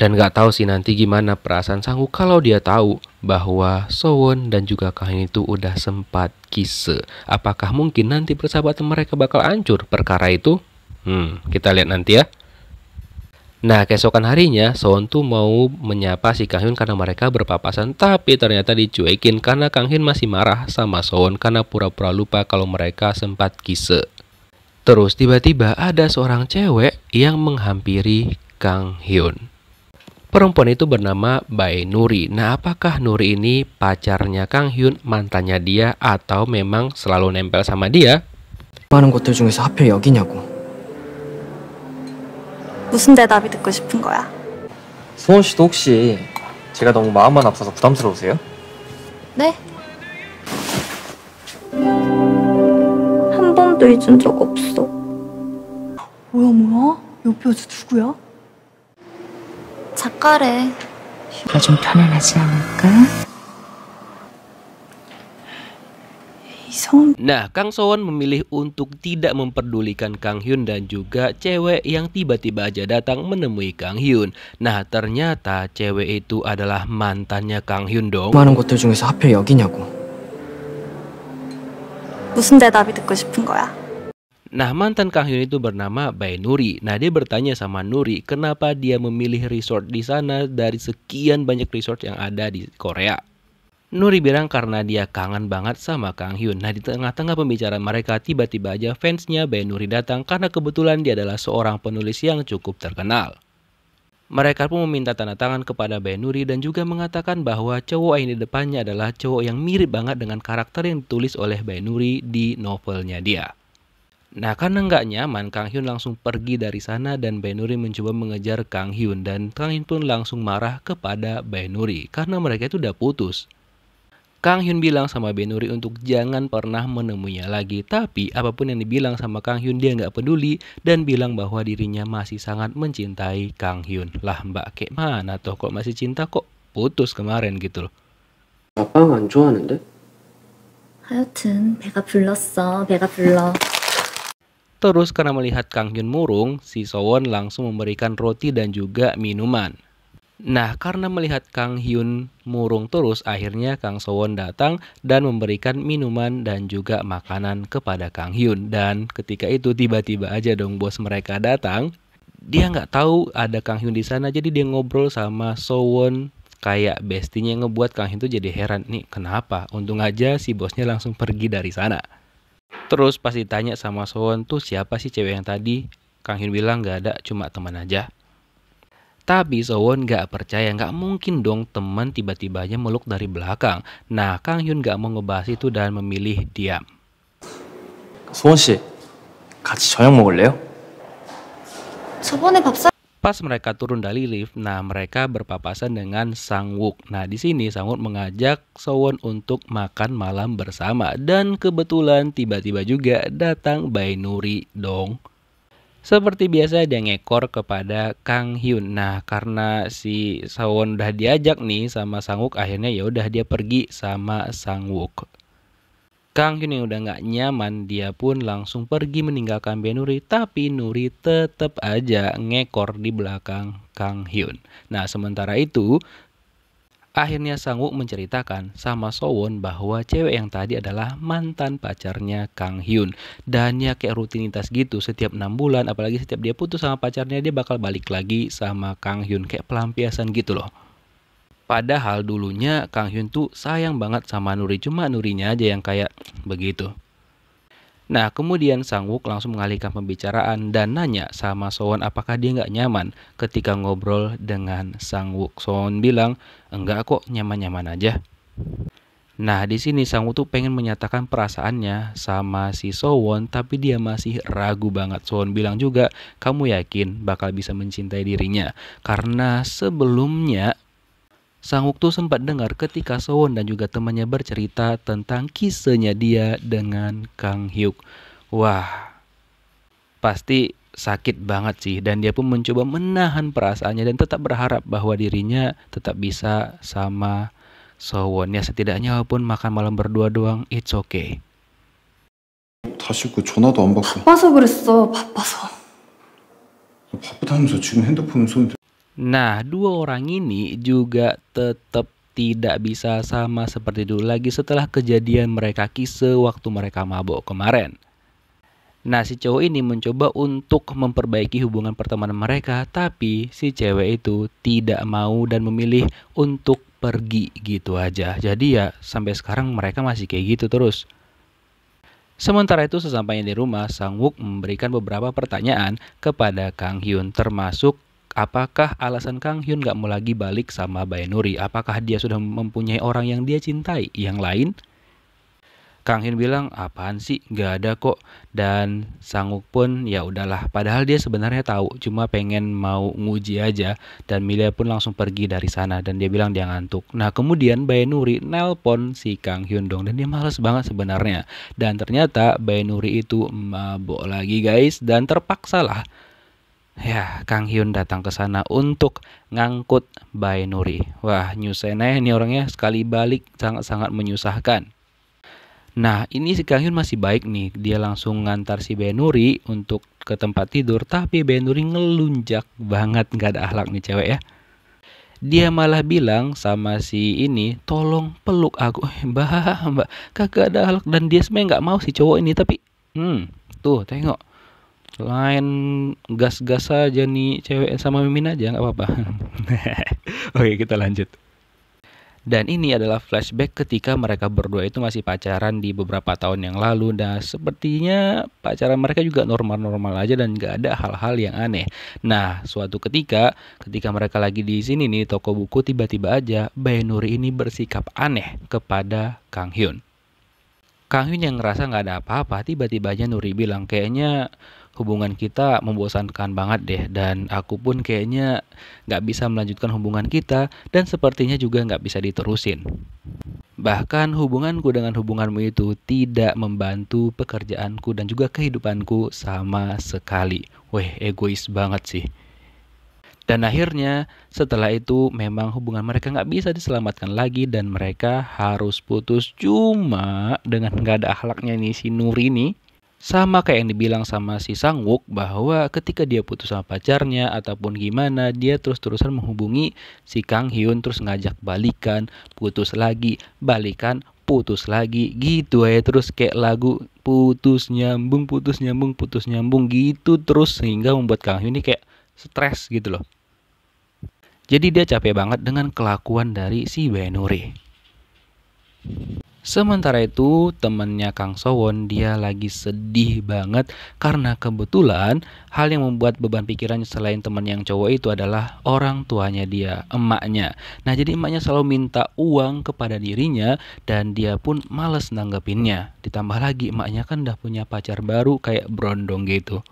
[SPEAKER 1] Dan gak tahu sih nanti gimana perasaan Sangu kalau dia tahu bahwa Sowon dan juga Kahin itu udah sempat kise. Apakah mungkin nanti persahabatan mereka bakal hancur perkara itu? Hmm, kita lihat nanti ya. Nah, keesokan harinya, Soon tuh mau menyapa si Kang Hyun karena mereka berpapasan, tapi ternyata dicuekin karena Kang Hyun masih marah sama Soon karena pura-pura lupa kalau mereka sempat kise. Terus tiba-tiba ada seorang cewek yang menghampiri Kang Hyun. Perempuan itu bernama b a i Nuri. Nah, apakah Nuri ini pacarnya Kang Hyun, mantannya dia, atau memang selalu nempel sama dia? 많은 것들 중에서 하필 여기냐고. 무슨 대답이 듣고 싶은 거야? 수원 씨도 혹시 제가 너무 마음만 앞서서 부담스러우세요? 네? 한 번도 잊은 적 없어. 뭐야 뭐야? 옆에 여자 누구야? 작가래. 내가 좀 편안하지 않을까? Nah, Kang Sowon memilih untuk tidak memperdulikan Kang Hyun dan juga cewek yang tiba-tiba aja datang menemui Kang Hyun. Nah, ternyata cewek itu adalah mantannya Kang Hyun dong. Nah mantan Kang Hyun itu bernama Bae Nuri. Nah dia bertanya sama Nuri kenapa dia memilih resort di sana dari sekian banyak resort yang ada di Korea. Nuri bilang karena dia kangen banget sama Kang Hyun. Nah di tengah-tengah pembicaraan mereka tiba-tiba aja fansnya Bae Nuri datang karena kebetulan dia adalah seorang penulis yang cukup terkenal. Mereka pun meminta tanda tangan kepada Bae Nuri dan juga mengatakan bahwa cowok yang di depannya adalah cowok yang mirip banget dengan karakter yang ditulis oleh Bae Nuri di novelnya dia. Nah, karena nggak nyaman, Kang Hyun langsung pergi dari sana dan Benuri mencoba mengejar Kang Hyun dan Kang Hyun pun langsung marah kepada Benuri karena mereka itu udah putus. Kang Hyun bilang sama Benuri untuk jangan pernah menemuinya lagi, tapi apapun yang dibilang sama Kang Hyun dia nggak peduli dan bilang bahwa dirinya masih sangat mencintai Kang Hyun. Lah mbak kayak mana toh kok masih cinta kok putus kemarin gitu loh. Apa nggak 하여튼 배가 불렀어, 배가 불러. Terus karena melihat Kang Hyun murung, si Sowon langsung memberikan roti dan juga minuman. Nah, karena melihat Kang Hyun murung terus, akhirnya Kang Sowon datang dan memberikan minuman dan juga makanan kepada Kang Hyun. Dan ketika itu tiba-tiba aja dong bos mereka datang, dia nggak tahu ada Kang Hyun di sana, jadi dia ngobrol sama Sowon kayak bestinya ngebuat Kang Hyun tuh jadi heran nih kenapa untung aja si bosnya langsung pergi dari sana Terus pas ditanya sama Sohun tuh siapa sih cewek yang tadi? Kang Hyun bilang gak ada, cuma teman aja. Tapi Sohun gak percaya, gak mungkin dong teman tiba-tibanya meluk dari belakang. Nah, Kang Hyun gak mau ngebahas itu dan memilih diam. Sohun 씨, 같이 저녁 먹을래요? 저번에 밥 Pas mereka turun dari lift, nah mereka berpapasan dengan Sang Wook. Nah di sini Sang Wook mengajak Sowon untuk makan malam bersama dan kebetulan tiba-tiba juga datang Bai Nuri dong. Seperti biasa dia ngekor kepada Kang Hyun. Nah, karena si Sawon udah diajak nih sama Sang Wook, akhirnya ya udah dia pergi sama Sang Wook. Kang Hyun yang udah nggak nyaman, dia pun langsung pergi meninggalkan Benuri, tapi Nuri tetap aja ngekor di belakang Kang Hyun. Nah, sementara itu, akhirnya Wook menceritakan sama So Won bahwa cewek yang tadi adalah mantan pacarnya Kang Hyun. Dan ya kayak rutinitas gitu, setiap enam bulan, apalagi setiap dia putus sama pacarnya, dia bakal balik lagi sama Kang Hyun, kayak pelampiasan gitu loh. Padahal dulunya Kang Hyun tuh sayang banget sama Nuri, cuma Nurinya aja yang kayak begitu. Nah, kemudian Sang Wook langsung mengalihkan pembicaraan dan nanya sama Soon apakah dia nggak nyaman ketika ngobrol dengan Sang Wook. Soon bilang, enggak kok nyaman-nyaman aja. Nah, di sini Sang Wook tuh pengen menyatakan perasaannya sama si Soon, tapi dia masih ragu banget. Soon bilang juga, kamu yakin bakal bisa mencintai dirinya? Karena sebelumnya Sang Wuktu sempat dengar ketika Sowon dan juga temannya bercerita tentang kisahnya dia dengan Kang Hyuk. Wah, pasti sakit banget sih dan dia pun mencoba menahan perasaannya dan tetap berharap bahwa dirinya tetap bisa sama Sowon. Ya setidaknya walaupun makan malam berdua doang, it's okay. 다시 그 전화도 안 받고 바빠서 그랬어 바빠서 바쁘다면서 지금 핸드폰 Nah, dua orang ini juga tetap tidak bisa sama seperti dulu lagi setelah kejadian mereka kise waktu mereka mabok kemarin. Nah, si cowok ini mencoba untuk memperbaiki hubungan pertemanan mereka, tapi si cewek itu tidak mau dan memilih untuk pergi gitu aja. Jadi ya sampai sekarang mereka masih kayak gitu terus. Sementara itu sesampainya di rumah, Sang Wook memberikan beberapa pertanyaan kepada Kang Hyun termasuk apakah alasan Kang Hyun gak mau lagi balik sama Nuri? Apakah dia sudah mempunyai orang yang dia cintai yang lain? Kang Hyun bilang, apaan sih? Gak ada kok. Dan Sanguk pun ya udahlah. Padahal dia sebenarnya tahu, cuma pengen mau nguji aja. Dan Milia pun langsung pergi dari sana dan dia bilang dia ngantuk. Nah kemudian Nuri nelpon si Kang Hyun dong dan dia males banget sebenarnya. Dan ternyata Nuri itu mabok lagi guys dan terpaksalah Ya, Kang Hyun datang ke sana untuk ngangkut Bae Nuri. Wah, aja ini orangnya sekali balik sangat-sangat menyusahkan. Nah, ini si Kang Hyun masih baik nih. Dia langsung ngantar si Bae Nuri untuk ke tempat tidur, tapi Bae Nuri ngelunjak banget nggak ada ahlak nih cewek ya. Dia malah bilang sama si ini, tolong peluk aku. Eh, mbak, [LAUGHS] mbak, kagak ada ahlak. dan dia sebenarnya nggak mau si cowok ini, tapi hmm, tuh tengok lain gas-gas aja nih cewek sama mimin aja nggak apa-apa [LAUGHS] oke kita lanjut dan ini adalah flashback ketika mereka berdua itu masih pacaran di beberapa tahun yang lalu. Dan nah, sepertinya pacaran mereka juga normal-normal aja dan gak ada hal-hal yang aneh. Nah, suatu ketika, ketika mereka lagi di sini nih, toko buku tiba-tiba aja Nuri ini bersikap aneh kepada Kang Hyun. Kang Hyun yang ngerasa gak ada apa-apa, tiba-tiba aja Nuri bilang kayaknya hubungan kita membosankan banget deh dan aku pun kayaknya nggak bisa melanjutkan hubungan kita dan sepertinya juga nggak bisa diterusin. Bahkan hubunganku dengan hubunganmu itu tidak membantu pekerjaanku dan juga kehidupanku sama sekali. Weh, egois banget sih. Dan akhirnya setelah itu memang hubungan mereka nggak bisa diselamatkan lagi dan mereka harus putus cuma dengan nggak ada akhlaknya nih si nur ini sama kayak yang dibilang sama si Sangwook bahwa ketika dia putus sama pacarnya ataupun gimana dia terus-terusan menghubungi si Kang Hyun terus ngajak balikan, putus lagi, balikan, putus lagi gitu ya terus kayak lagu putus nyambung putus nyambung putus nyambung gitu terus sehingga membuat Kang Hyun ini kayak stres gitu loh. Jadi dia capek banget dengan kelakuan dari si Benuri. Sementara itu temannya Kang Sowon dia lagi sedih banget karena kebetulan hal yang membuat beban pikirannya selain teman yang cowok itu adalah orang tuanya dia, emaknya. Nah jadi emaknya selalu minta uang kepada dirinya dan dia pun males nanggepinnya. Ditambah lagi emaknya kan udah punya pacar baru kayak brondong gitu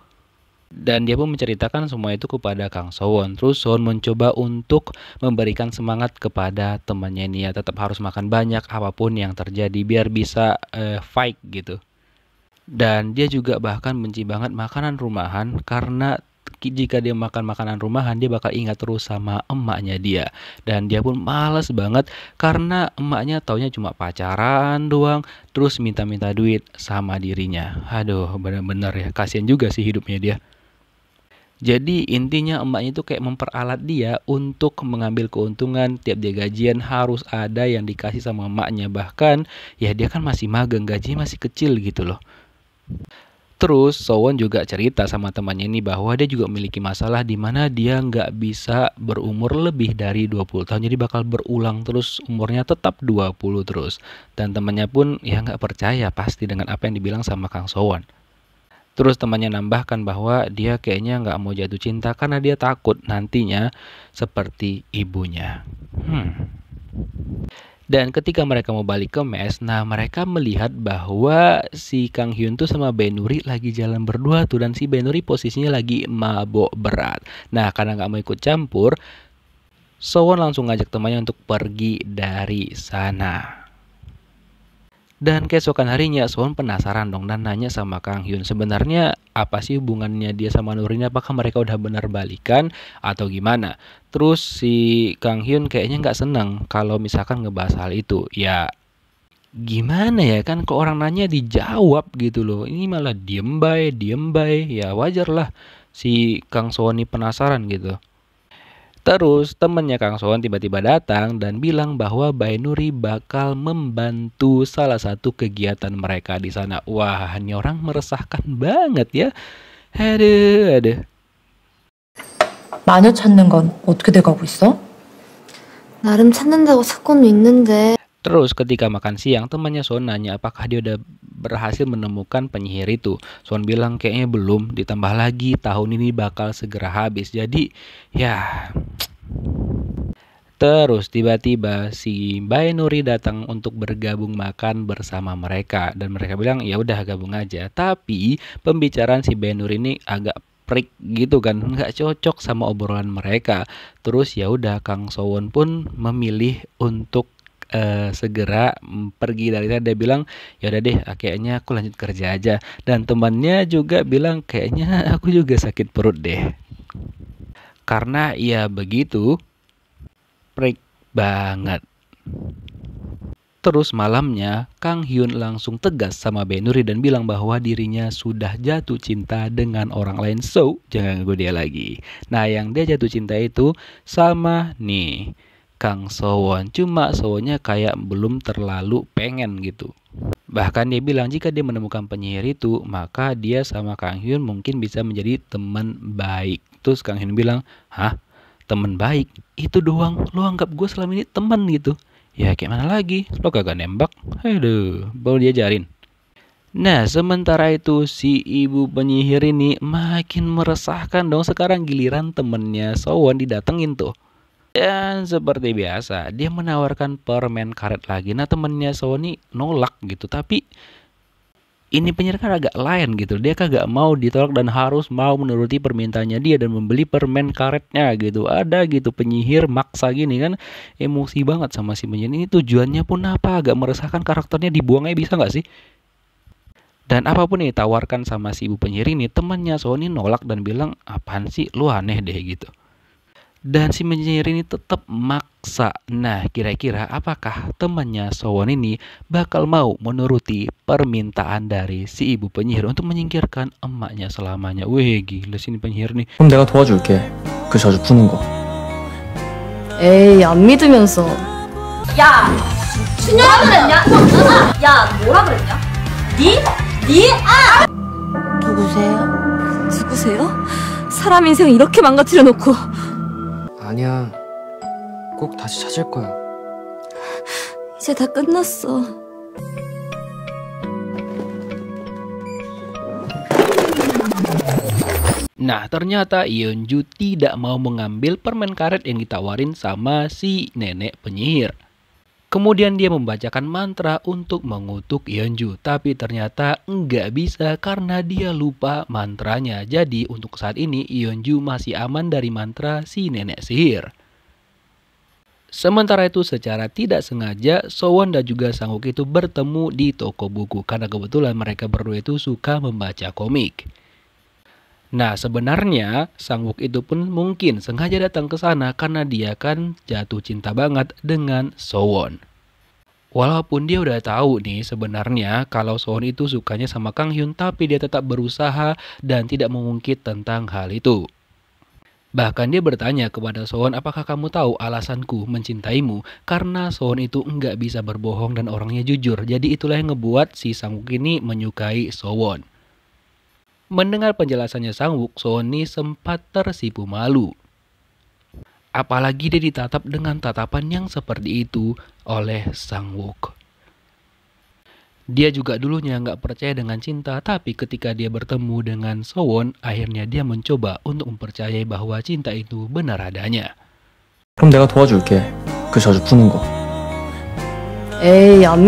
[SPEAKER 1] dan dia pun menceritakan semua itu kepada Kang Sowon. Terus Sowon mencoba untuk memberikan semangat kepada temannya ini ya tetap harus makan banyak apapun yang terjadi biar bisa uh, fight gitu. Dan dia juga bahkan benci banget makanan rumahan karena jika dia makan makanan rumahan dia bakal ingat terus sama emaknya dia dan dia pun males banget karena emaknya taunya cuma pacaran doang terus minta-minta duit sama dirinya aduh bener-bener ya kasihan juga sih hidupnya dia jadi intinya emaknya itu kayak memperalat dia untuk mengambil keuntungan tiap dia gajian harus ada yang dikasih sama emaknya bahkan ya dia kan masih magang gajinya masih kecil gitu loh. Terus Sowon juga cerita sama temannya ini bahwa dia juga memiliki masalah di mana dia nggak bisa berumur lebih dari 20 tahun. Jadi bakal berulang terus umurnya tetap 20 terus. Dan temannya pun ya nggak percaya pasti dengan apa yang dibilang sama Kang Sowon. Terus temannya nambahkan bahwa dia kayaknya nggak mau jatuh cinta karena dia takut nantinya seperti ibunya. Hmm. Dan ketika mereka mau balik ke mes, nah mereka melihat bahwa si Kang Hyun tuh sama Benuri lagi jalan berdua tuh dan si Benuri posisinya lagi mabok berat. Nah karena nggak mau ikut campur, Sowon langsung ngajak temannya untuk pergi dari sana. Dan keesokan harinya Sohun penasaran dong dan nanya sama Kang Hyun sebenarnya apa sih hubungannya dia sama Nurin apakah mereka udah benar balikan atau gimana. Terus si Kang Hyun kayaknya nggak senang kalau misalkan ngebahas hal itu. Ya gimana ya kan kalau orang nanya dijawab gitu loh. Ini malah diem bay, diem bay. Ya wajar lah si Kang Sony penasaran gitu. Terus temennya Kang Soan tiba-tiba datang dan bilang bahwa Bainuri bakal membantu salah satu kegiatan mereka di sana. Wah, hanya orang meresahkan banget ya. Aduh, aduh. 마녀 찾는 건 어떻게 돼가고 있어? 나름 찾는다고 사건도 있는데 Terus ketika makan siang, temannya Son nanya apakah dia udah berhasil menemukan penyihir itu. Son bilang kayaknya belum, ditambah lagi tahun ini bakal segera habis. Jadi ya Terus tiba-tiba si Mbak Nuri datang untuk bergabung makan bersama mereka dan mereka bilang ya udah gabung aja. Tapi pembicaraan si Mbak Nuri ini agak prik gitu kan nggak cocok sama obrolan mereka terus ya udah Kang Sowon pun memilih untuk Eh, segera pergi dari sana dia bilang ya udah deh kayaknya aku lanjut kerja aja dan temannya juga bilang kayaknya [LAUGHS] aku juga sakit perut deh karena ya begitu prik banget Terus malamnya, Kang Hyun langsung tegas sama Benuri dan bilang bahwa dirinya sudah jatuh cinta dengan orang lain. So, jangan ganggu dia lagi. Nah, yang dia jatuh cinta itu sama nih Kang Sowon. Cuma Sowonnya kayak belum terlalu pengen gitu. Bahkan dia bilang jika dia menemukan penyihir itu, maka dia sama Kang Hyun mungkin bisa menjadi teman baik. Terus Kang Hyun bilang, "Hah? Teman baik? Itu doang. Lo anggap gue selama ini teman gitu?" Ya kayak mana lagi? Lo kagak nembak? Aduh, baru diajarin. Nah, sementara itu si ibu penyihir ini makin meresahkan dong sekarang giliran temennya Sowon didatengin tuh. Dan seperti biasa, dia menawarkan permen karet lagi. Nah, temennya Sony nolak gitu, tapi ini penyiar kan agak lain gitu. Dia kagak mau ditolak dan harus mau menuruti permintaannya dia dan membeli permen karetnya gitu. Ada gitu penyihir maksa gini kan. Emosi banget sama si penyihir ini tujuannya pun apa? Agak meresahkan karakternya dibuangnya bisa nggak sih? Dan apapun yang ditawarkan sama si ibu penyihir ini, temannya Sony nolak dan bilang, apaan sih lu aneh deh gitu dan si penyihir ini tetap maksa. Nah, kira-kira apakah temannya Sowon ini bakal mau menuruti permintaan dari si ibu penyihir untuk menyingkirkan emaknya selamanya? Wih, gila sih ini penyihir nih. Kamu 그럼 내가 도와줄게. Kamu? 저주 푸는 ya, Kamu? 안 믿으면서. Ya, Kamu? 그랬냐? 야, 뭐라 Kamu? 니? 니? 아! Kamu? 누구세요? 사람 인생 이렇게 망가뜨려 놓고 아니야. 꼭 다시 찾을 거야. 이제 다 끝났어. Nah, ternyata Yeonju tidak mau mengambil permen karet yang ditawarin sama si nenek penyihir. Kemudian dia membacakan mantra untuk mengutuk Yeonju, tapi ternyata nggak bisa karena dia lupa mantranya. Jadi untuk saat ini Yeonju masih aman dari mantra si nenek sihir. Sementara itu secara tidak sengaja Sowon dan juga Sangwook itu bertemu di toko buku karena kebetulan mereka berdua itu suka membaca komik. Nah, sebenarnya Sang Wook itu pun mungkin sengaja datang ke sana karena dia kan jatuh cinta banget dengan So Won. Walaupun dia udah tahu nih sebenarnya kalau So Won itu sukanya sama Kang Hyun tapi dia tetap berusaha dan tidak mengungkit tentang hal itu. Bahkan dia bertanya kepada So Won apakah kamu tahu alasanku mencintaimu karena So Won itu enggak bisa berbohong dan orangnya jujur. Jadi itulah yang ngebuat si Sang Wook ini menyukai So Won. Mendengar penjelasannya Sang Wuk, Sony sempat tersipu malu. Apalagi dia ditatap dengan tatapan yang seperti itu oleh Sang Wuk. Dia juga dulunya nggak percaya dengan cinta, tapi ketika dia bertemu dengan Sowon, akhirnya dia mencoba untuk mempercayai bahwa cinta itu benar adanya. 그럼 내가 bantu 그 저주 푸는 거. 에이, 안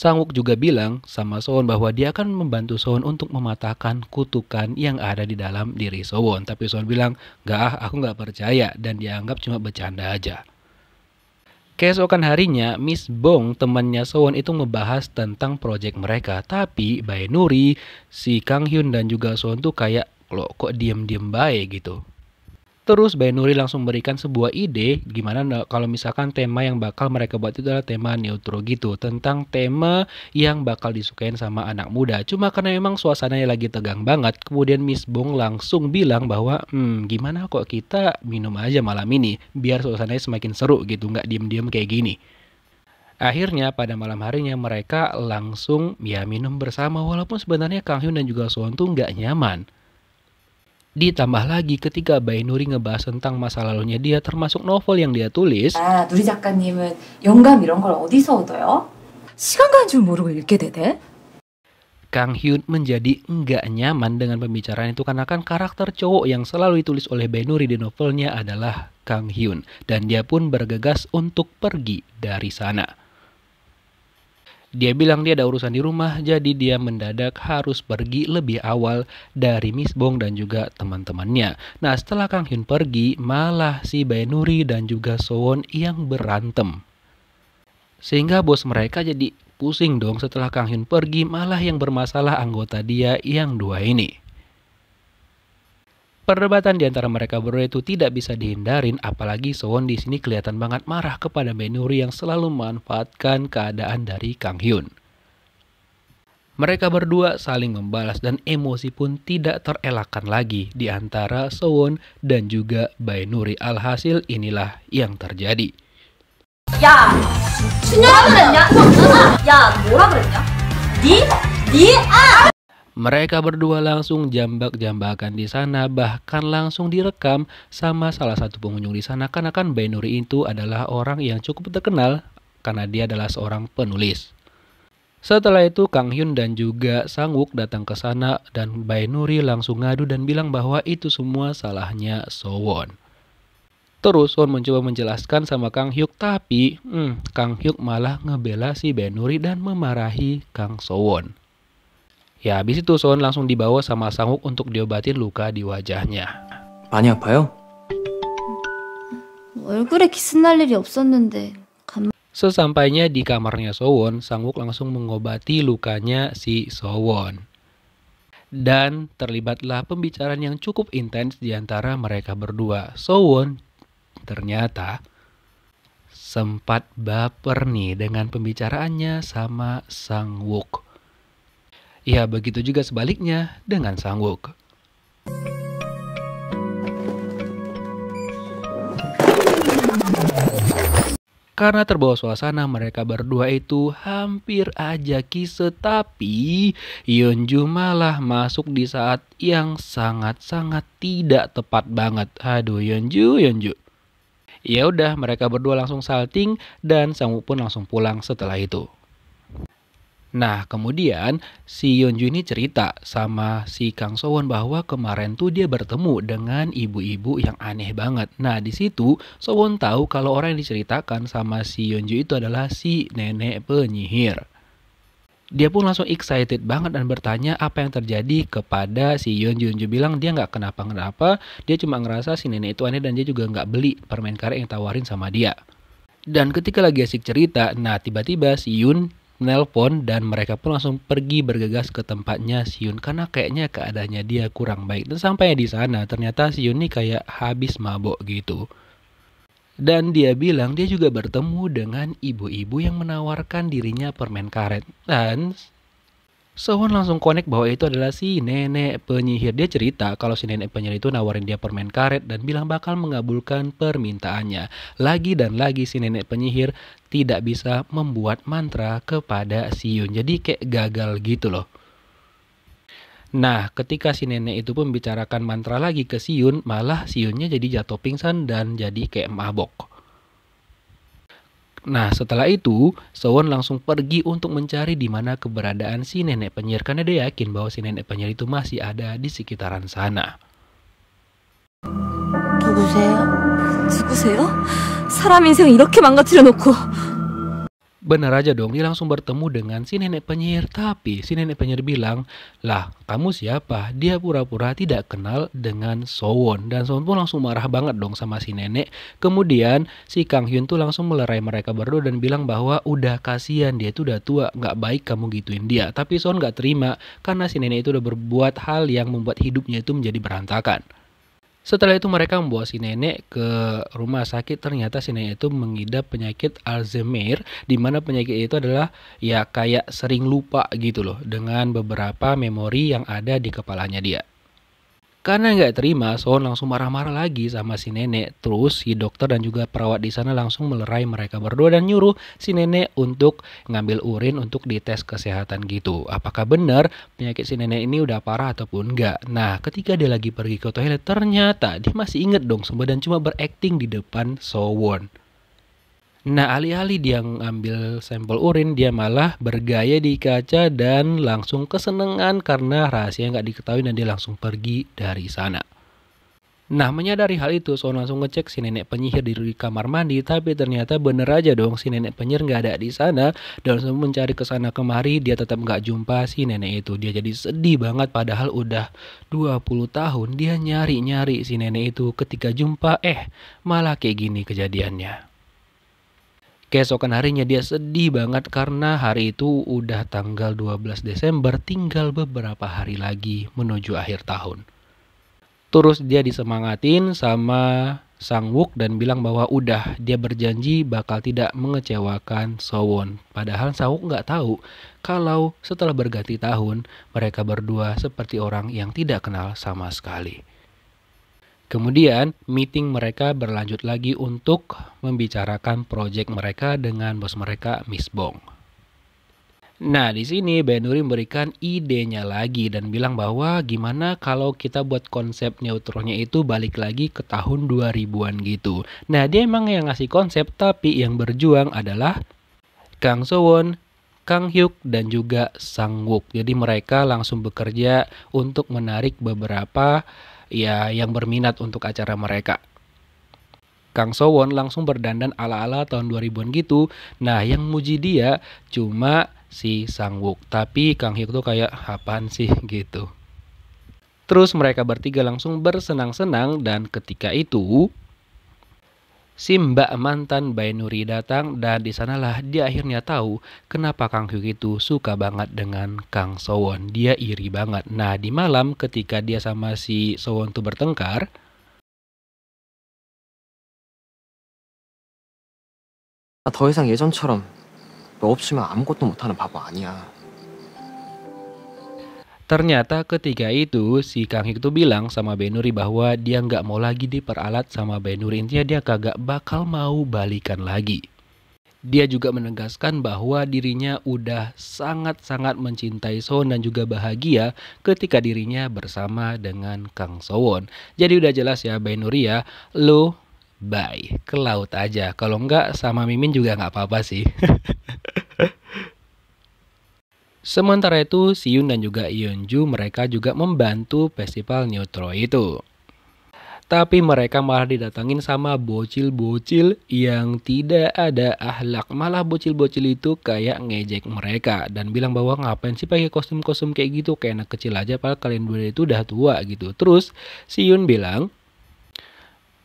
[SPEAKER 1] Sangwook juga bilang sama Sowon bahwa dia akan membantu Sowon untuk mematahkan kutukan yang ada di dalam diri Sowon. Tapi Sowon bilang, gak ah aku gak percaya dan dianggap cuma bercanda aja. Keesokan harinya, Miss Bong, temannya Sowon itu membahas tentang proyek mereka. Tapi Bae Nuri, si Kang Hyun dan juga Sowon tuh kayak, loh kok diem-diem baik gitu. Terus Bainuri langsung memberikan sebuah ide gimana kalau misalkan tema yang bakal mereka buat itu adalah tema neutro gitu tentang tema yang bakal disukain sama anak muda. Cuma karena memang suasananya lagi tegang banget, kemudian Miss Bong langsung bilang bahwa hmm gimana kok kita minum aja malam ini biar suasananya semakin seru gitu nggak diem-diem kayak gini. Akhirnya pada malam harinya mereka langsung ya minum bersama walaupun sebenarnya Kang Hyun dan juga Soon tuh nggak nyaman. Ditambah lagi ketika Bay Nuri ngebahas tentang masa lalunya dia termasuk novel yang dia tulis. Ah, 누리 작가님은 영감 이런 걸 어디서 얻어요? Kang Hyun menjadi enggak nyaman dengan pembicaraan itu karena kan karakter cowok yang selalu ditulis oleh Benuri di novelnya adalah Kang Hyun dan dia pun bergegas untuk pergi dari sana. Dia bilang dia ada urusan di rumah, jadi dia mendadak harus pergi lebih awal dari Miss Bong dan juga teman-temannya. Nah, setelah Kang Hyun pergi, malah si Bae dan juga Sowon yang berantem. Sehingga bos mereka jadi pusing dong setelah Kang Hyun pergi, malah yang bermasalah anggota dia yang dua ini. Perdebatan di antara mereka berdua itu tidak bisa dihindarin, apalagi Sewon di sini kelihatan banget marah kepada Benuri yang selalu memanfaatkan keadaan dari Kang Hyun. Mereka berdua saling membalas dan emosi pun tidak terelakkan lagi di antara Sewon dan juga Nuri. Alhasil inilah yang terjadi. Ya, ya, 뭐라 그랬냐? Ya. di, di, ah. Mereka berdua langsung jambak-jambakan di sana, bahkan langsung direkam sama salah satu pengunjung di sana. Karena kan Benuri itu adalah orang yang cukup terkenal karena dia adalah seorang penulis. Setelah itu Kang Hyun dan juga Sang Wook datang ke sana dan Bae Nuri langsung ngadu dan bilang bahwa itu semua salahnya So Won. Terus Won mencoba menjelaskan sama Kang Hyuk tapi hmm, Kang Hyuk malah ngebela si Bae Nuri dan memarahi Kang So Won. Ya habis itu Son langsung dibawa sama Sanguk untuk diobatin luka di wajahnya. Banyak apa 얼굴에 Sesampainya di kamarnya Sowon, Sangwook langsung mengobati lukanya si Sowon. Dan terlibatlah pembicaraan yang cukup intens di antara mereka berdua. Sowon ternyata sempat baper nih dengan pembicaraannya sama Sangwook. Ya begitu juga sebaliknya dengan sangwook. Karena terbawa suasana mereka berdua itu hampir aja kise tapi Yeonju malah masuk di saat yang sangat-sangat tidak tepat banget. Aduh Yeonju, Yeonju. Ya udah mereka berdua langsung salting dan Sangwook pun langsung pulang setelah itu. Nah, kemudian si Yeonju ini cerita sama si Kang Sowon bahwa kemarin tuh dia bertemu dengan ibu-ibu yang aneh banget. Nah, di situ Sowon tahu kalau orang yang diceritakan sama si Yeonju itu adalah si nenek penyihir. Dia pun langsung excited banget dan bertanya apa yang terjadi kepada si Yeonju. Yeonju bilang dia nggak kenapa-kenapa, dia cuma ngerasa si nenek itu aneh dan dia juga nggak beli permen karet yang tawarin sama dia. Dan ketika lagi asik cerita, nah tiba-tiba si Yun nelpon dan mereka pun langsung pergi bergegas ke tempatnya Siun karena kayaknya keadaannya dia kurang baik. Dan sampai di sana ternyata Siun ini kayak habis mabok gitu. Dan dia bilang dia juga bertemu dengan ibu-ibu yang menawarkan dirinya permen karet. Dan Sohun langsung connect bahwa itu adalah si nenek penyihir. Dia cerita kalau si nenek penyihir itu nawarin dia permen karet dan bilang bakal mengabulkan permintaannya. Lagi dan lagi si nenek penyihir tidak bisa membuat mantra kepada si Yun. Jadi kayak gagal gitu loh. Nah, ketika si nenek itu pun membicarakan mantra lagi ke Yun, malah Yunnya jadi jatuh pingsan dan jadi kayak mabok. Nah, setelah itu, Sowon langsung pergi untuk mencari di mana keberadaan si nenek penyihir karena dia yakin bahwa si nenek penyihir itu masih ada di sekitaran sana. 누구세요? 누구세요? 사람 인생 이렇게 망가뜨려 놓고 Benar aja dong, dia langsung bertemu dengan si nenek penyihir. Tapi si nenek penyihir bilang, lah kamu siapa? Dia pura-pura tidak kenal dengan Sowon. Dan Sowon pun langsung marah banget dong sama si nenek. Kemudian si Kang Hyun tuh langsung melerai mereka berdua dan bilang bahwa udah kasihan dia tuh udah tua, nggak baik kamu gituin dia. Tapi Sowon nggak terima karena si nenek itu udah berbuat hal yang membuat hidupnya itu menjadi berantakan. Setelah itu mereka membawa si nenek ke rumah sakit. Ternyata si nenek itu mengidap penyakit Alzheimer di mana penyakit itu adalah ya kayak sering lupa gitu loh dengan beberapa memori yang ada di kepalanya dia. Karena nggak terima, Sohon langsung marah-marah lagi sama si nenek. Terus si dokter dan juga perawat di sana langsung melerai mereka berdua dan nyuruh si nenek untuk ngambil urin untuk dites kesehatan gitu. Apakah benar penyakit si nenek ini udah parah ataupun enggak? Nah, ketika dia lagi pergi ke toilet, ternyata dia masih inget dong sumber dan cuma berakting di depan Sohon. Nah, alih-alih dia ngambil sampel urin, dia malah bergaya di kaca dan langsung kesenangan karena rahasia nggak diketahui dan dia langsung pergi dari sana. Nah, menyadari hal itu, Son langsung ngecek si nenek penyihir di kamar mandi, tapi ternyata bener aja dong si nenek penyihir nggak ada di sana. Dan langsung mencari kesana kemari, dia tetap nggak jumpa si nenek itu. Dia jadi sedih banget padahal udah 20 tahun dia nyari-nyari si nenek itu. Ketika jumpa, eh malah kayak gini kejadiannya. Keesokan harinya dia sedih banget karena hari itu udah tanggal 12 Desember tinggal beberapa hari lagi menuju akhir tahun. Terus dia disemangatin sama Sang Wook dan bilang bahwa udah dia berjanji bakal tidak mengecewakan Sowon. Padahal Sang Wook nggak tahu kalau setelah berganti tahun mereka berdua seperti orang yang tidak kenal sama sekali. Kemudian meeting mereka berlanjut lagi untuk membicarakan proyek mereka dengan bos mereka Miss Bong. Nah, di sini Benuri memberikan idenya lagi dan bilang bahwa gimana kalau kita buat konsep neutronnya itu balik lagi ke tahun 2000-an gitu. Nah, dia emang yang ngasih konsep tapi yang berjuang adalah Kang Sowon, Kang Hyuk dan juga Sang Wook. Jadi mereka langsung bekerja untuk menarik beberapa ya yang berminat untuk acara mereka. Kang Sowon langsung berdandan ala-ala tahun 2000-an gitu. Nah, yang muji dia cuma si Sang Wook, tapi Kang Hyuk tuh kayak apaan sih gitu. Terus mereka bertiga langsung bersenang-senang dan ketika itu si mbak mantan Bainuri datang dan di sanalah dia akhirnya tahu kenapa Kang Hyuk itu suka banget dengan Kang Sowon. Dia iri banget. Nah di malam ketika dia sama si Sowon tuh bertengkar, 더 이상 예전처럼 너 없으면 아무것도 못하는 바보 아니야. Ternyata ketika itu si Kang Hik tuh bilang sama Benuri bahwa dia nggak mau lagi diperalat sama Benuri. Intinya dia kagak bakal mau balikan lagi. Dia juga menegaskan bahwa dirinya udah sangat-sangat mencintai Soon dan juga bahagia ketika dirinya bersama dengan Kang Sowon. Jadi udah jelas ya Benuri ya, lo bye ke laut aja. Kalau nggak sama Mimin juga nggak apa-apa sih. [LAUGHS] Sementara itu, Siyun dan juga Yeonju mereka juga membantu festival Neutro itu. Tapi mereka malah didatangin sama bocil-bocil yang tidak ada ahlak. Malah bocil-bocil itu kayak ngejek mereka dan bilang bahwa ngapain sih pakai kostum-kostum kayak gitu kayak anak kecil aja padahal kalian dua itu udah tua gitu. Terus Siyun bilang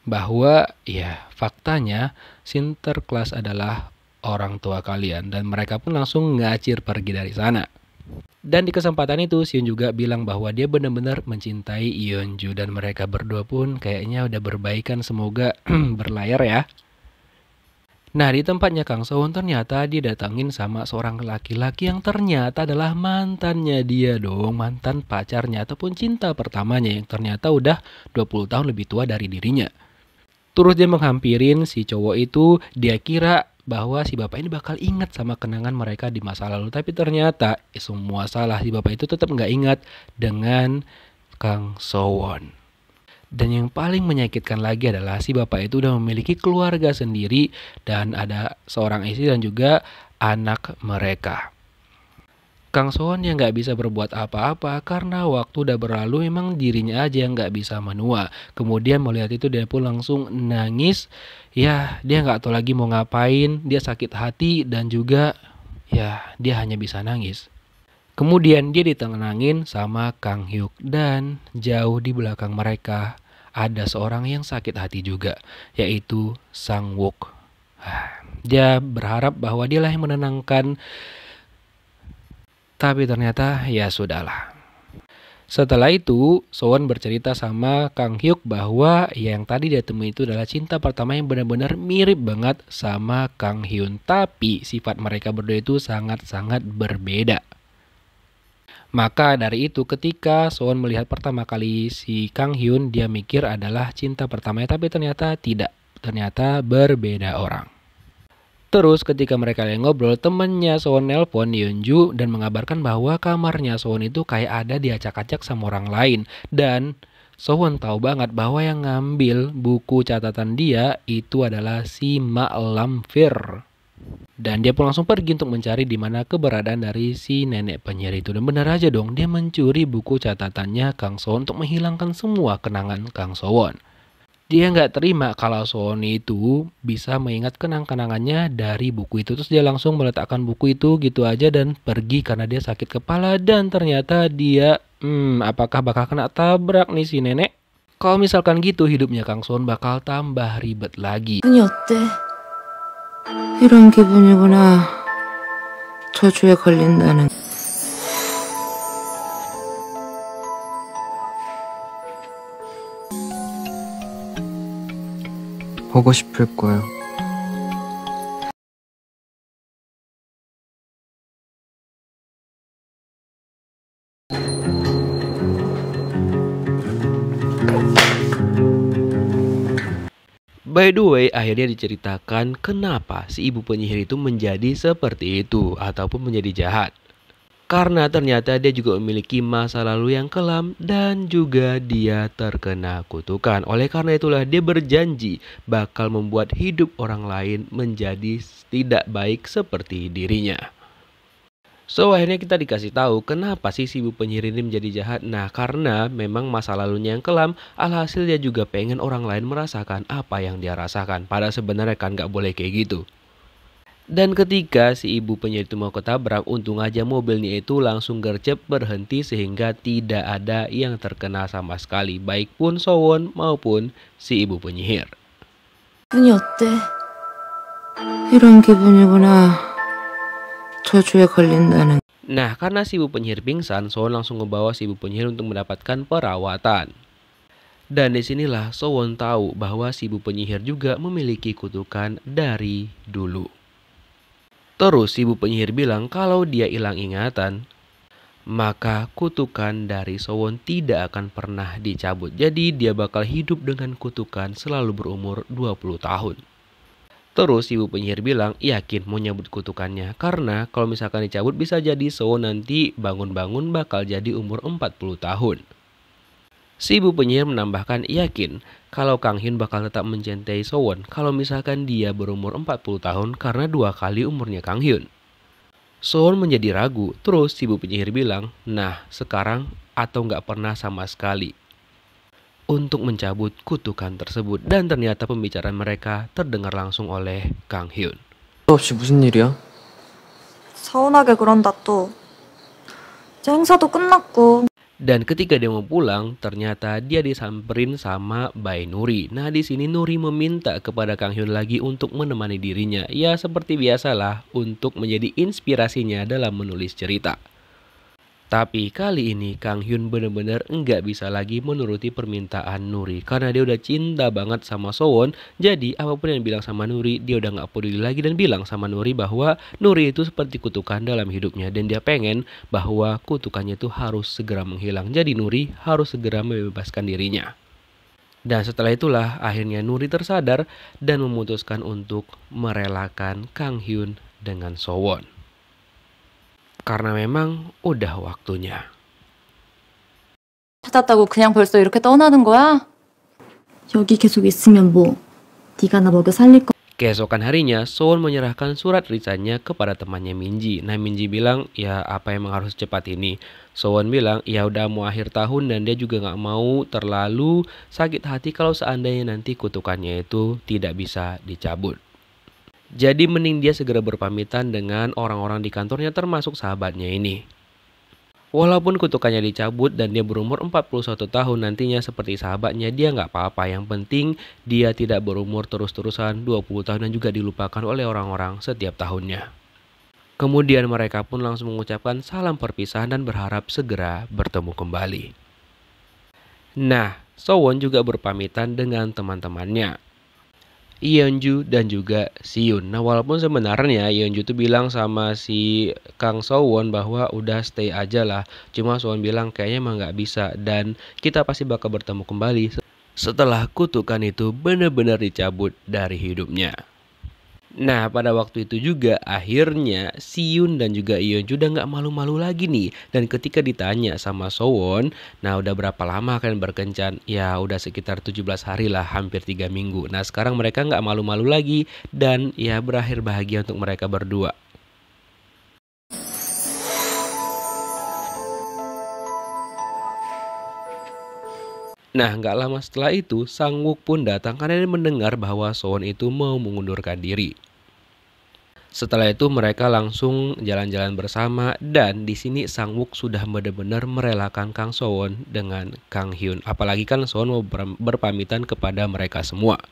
[SPEAKER 1] bahwa ya faktanya Sinterklas adalah orang tua kalian dan mereka pun langsung ngacir pergi dari sana. Dan di kesempatan itu Sion juga bilang bahwa dia benar-benar mencintai Yeonju dan mereka berdua pun kayaknya udah berbaikan semoga [CLEARS THROAT] berlayar ya. Nah di tempatnya Kang Sohun ternyata didatangin sama seorang laki-laki yang ternyata adalah mantannya dia dong Mantan pacarnya ataupun cinta pertamanya yang ternyata udah 20 tahun lebih tua dari dirinya Terus dia menghampirin si cowok itu dia kira bahwa si bapak ini bakal ingat sama kenangan mereka di masa lalu tapi ternyata eh, semua salah si bapak itu tetap nggak ingat dengan Kang Sowon dan yang paling menyakitkan lagi adalah si bapak itu udah memiliki keluarga sendiri dan ada seorang istri dan juga anak mereka. Kang Sohon yang nggak bisa berbuat apa-apa karena waktu udah berlalu memang dirinya aja yang nggak bisa menua. Kemudian melihat itu dia pun langsung nangis. Ya dia nggak tahu lagi mau ngapain, dia sakit hati dan juga ya dia hanya bisa nangis. Kemudian dia ditenangin sama Kang Hyuk dan jauh di belakang mereka ada seorang yang sakit hati juga yaitu Sang Wook. Ah, dia berharap bahwa dia lah yang menenangkan tapi ternyata ya sudahlah. Setelah itu, Soan bercerita sama Kang Hyuk bahwa ya yang tadi dia temui itu adalah cinta pertama yang benar-benar mirip banget sama Kang Hyun. Tapi sifat mereka berdua itu sangat-sangat berbeda. Maka dari itu ketika Soan melihat pertama kali si Kang Hyun, dia mikir adalah cinta pertamanya tapi ternyata tidak. Ternyata berbeda orang. Terus ketika mereka lagi ngobrol, temennya Sowon nelpon Yeonju dan mengabarkan bahwa kamarnya Sowon itu kayak ada diacak-acak sama orang lain. Dan Sowon tahu banget bahwa yang ngambil buku catatan dia itu adalah si Lamfir. Dan dia pun langsung pergi untuk mencari di mana keberadaan dari si nenek penyihir itu. Dan benar aja dong, dia mencuri buku catatannya Kang Sowon untuk menghilangkan semua kenangan Kang Sowon dia nggak terima kalau Sony itu bisa mengingat kenang-kenangannya dari buku itu terus dia langsung meletakkan buku itu gitu aja dan pergi karena dia sakit kepala dan ternyata dia hmm apakah bakal kena tabrak nih si nenek kalau misalkan gitu hidupnya Kang Son bakal tambah ribet lagi 이런 기분이구나 저주에 걸린다는 보고 싶을 거예요. By the way, akhirnya diceritakan kenapa si ibu penyihir itu menjadi seperti itu ataupun menjadi jahat karena ternyata dia juga memiliki masa lalu yang kelam dan juga dia terkena kutukan. Oleh karena itulah dia berjanji bakal membuat hidup orang lain menjadi tidak baik seperti dirinya. So akhirnya kita dikasih tahu kenapa sih si ibu penyihir ini menjadi jahat. Nah karena memang masa lalunya yang kelam alhasil dia juga pengen orang lain merasakan apa yang dia rasakan. Padahal sebenarnya kan gak boleh kayak gitu. Dan ketika si ibu penyihir itu mau ketabrak, untung aja mobilnya itu langsung gercep berhenti sehingga tidak ada yang terkena sama sekali, baik pun Sowon maupun si ibu penyihir. Nah, karena si ibu penyihir pingsan, Sowon langsung membawa si ibu penyihir untuk mendapatkan perawatan. Dan disinilah Sowon tahu bahwa si ibu penyihir juga memiliki kutukan dari dulu. Terus ibu penyihir bilang kalau dia hilang ingatan, maka kutukan dari Sowon tidak akan pernah dicabut. Jadi dia bakal hidup dengan kutukan selalu berumur 20 tahun. Terus ibu penyihir bilang yakin mau nyabut kutukannya karena kalau misalkan dicabut bisa jadi Sowon nanti bangun-bangun bakal jadi umur 40 tahun. Si ibu penyihir menambahkan yakin kalau Kang Hyun bakal tetap mencintai Sowon kalau misalkan dia berumur 40 tahun karena dua kali umurnya Kang Hyun. Sowon menjadi ragu, terus si ibu penyihir bilang, nah sekarang atau nggak pernah sama sekali. Untuk mencabut kutukan tersebut dan ternyata pembicaraan mereka terdengar langsung oleh Kang Hyun. 없이 무슨 일이야? 서운하게 그런다 또. 제 행사도 끝났고 dan ketika dia mau pulang, ternyata dia disamperin sama Bai Nuri. Nah, di sini Nuri meminta kepada Kang Hyun lagi untuk menemani dirinya. Ya, seperti biasalah untuk menjadi inspirasinya dalam menulis cerita. Tapi kali ini Kang Hyun bener-bener enggak bisa lagi menuruti permintaan Nuri karena dia udah cinta banget sama Sowon. Jadi apapun yang bilang sama Nuri, dia udah nggak peduli lagi dan bilang sama Nuri bahwa Nuri itu seperti kutukan dalam hidupnya dan dia pengen bahwa kutukannya itu harus segera menghilang. Jadi Nuri harus segera membebaskan dirinya. Dan setelah itulah akhirnya Nuri tersadar dan memutuskan untuk merelakan Kang Hyun dengan Sowon karena memang udah waktunya. 찾았다고 그냥 벌써 이렇게 떠나는 거야? 여기 계속 있으면 뭐 네가 나 먹여 살릴 거 Keesokan harinya, Soon menyerahkan surat risanya kepada temannya Minji. Nah, Minji bilang, ya apa emang harus cepat ini? Soon bilang, ya udah mau akhir tahun dan dia juga nggak mau terlalu sakit hati kalau seandainya nanti kutukannya itu tidak bisa dicabut. Jadi mending dia segera berpamitan dengan orang-orang di kantornya termasuk sahabatnya ini. Walaupun kutukannya dicabut dan dia berumur 41 tahun nantinya seperti sahabatnya dia nggak apa-apa. Yang penting dia tidak berumur terus-terusan 20 tahun dan juga dilupakan oleh orang-orang setiap tahunnya. Kemudian mereka pun langsung mengucapkan salam perpisahan dan berharap segera bertemu kembali. Nah, Sowon juga berpamitan dengan teman-temannya. Yeonju dan juga Siun. Nah walaupun sebenarnya Yeonju tuh bilang sama si Kang Sowon bahwa udah stay aja lah. Cuma Sowon bilang kayaknya emang nggak bisa dan kita pasti bakal bertemu kembali setelah kutukan itu benar-benar dicabut dari hidupnya. Nah pada waktu itu juga akhirnya Siun dan juga Ion sudah nggak malu-malu lagi nih Dan ketika ditanya sama Sowon Nah udah berapa lama kalian berkencan? Ya udah sekitar 17 hari lah hampir 3 minggu Nah sekarang mereka nggak malu-malu lagi Dan ya berakhir bahagia untuk mereka berdua Nah, nggak lama setelah itu, Sang Wook pun datang karena dia mendengar bahwa Sowon itu mau mengundurkan diri. Setelah itu mereka langsung jalan-jalan bersama dan di sini Sang Wook sudah benar-benar merelakan Kang Won dengan Kang Hyun. Apalagi kan Sowon mau berpamitan kepada mereka semua.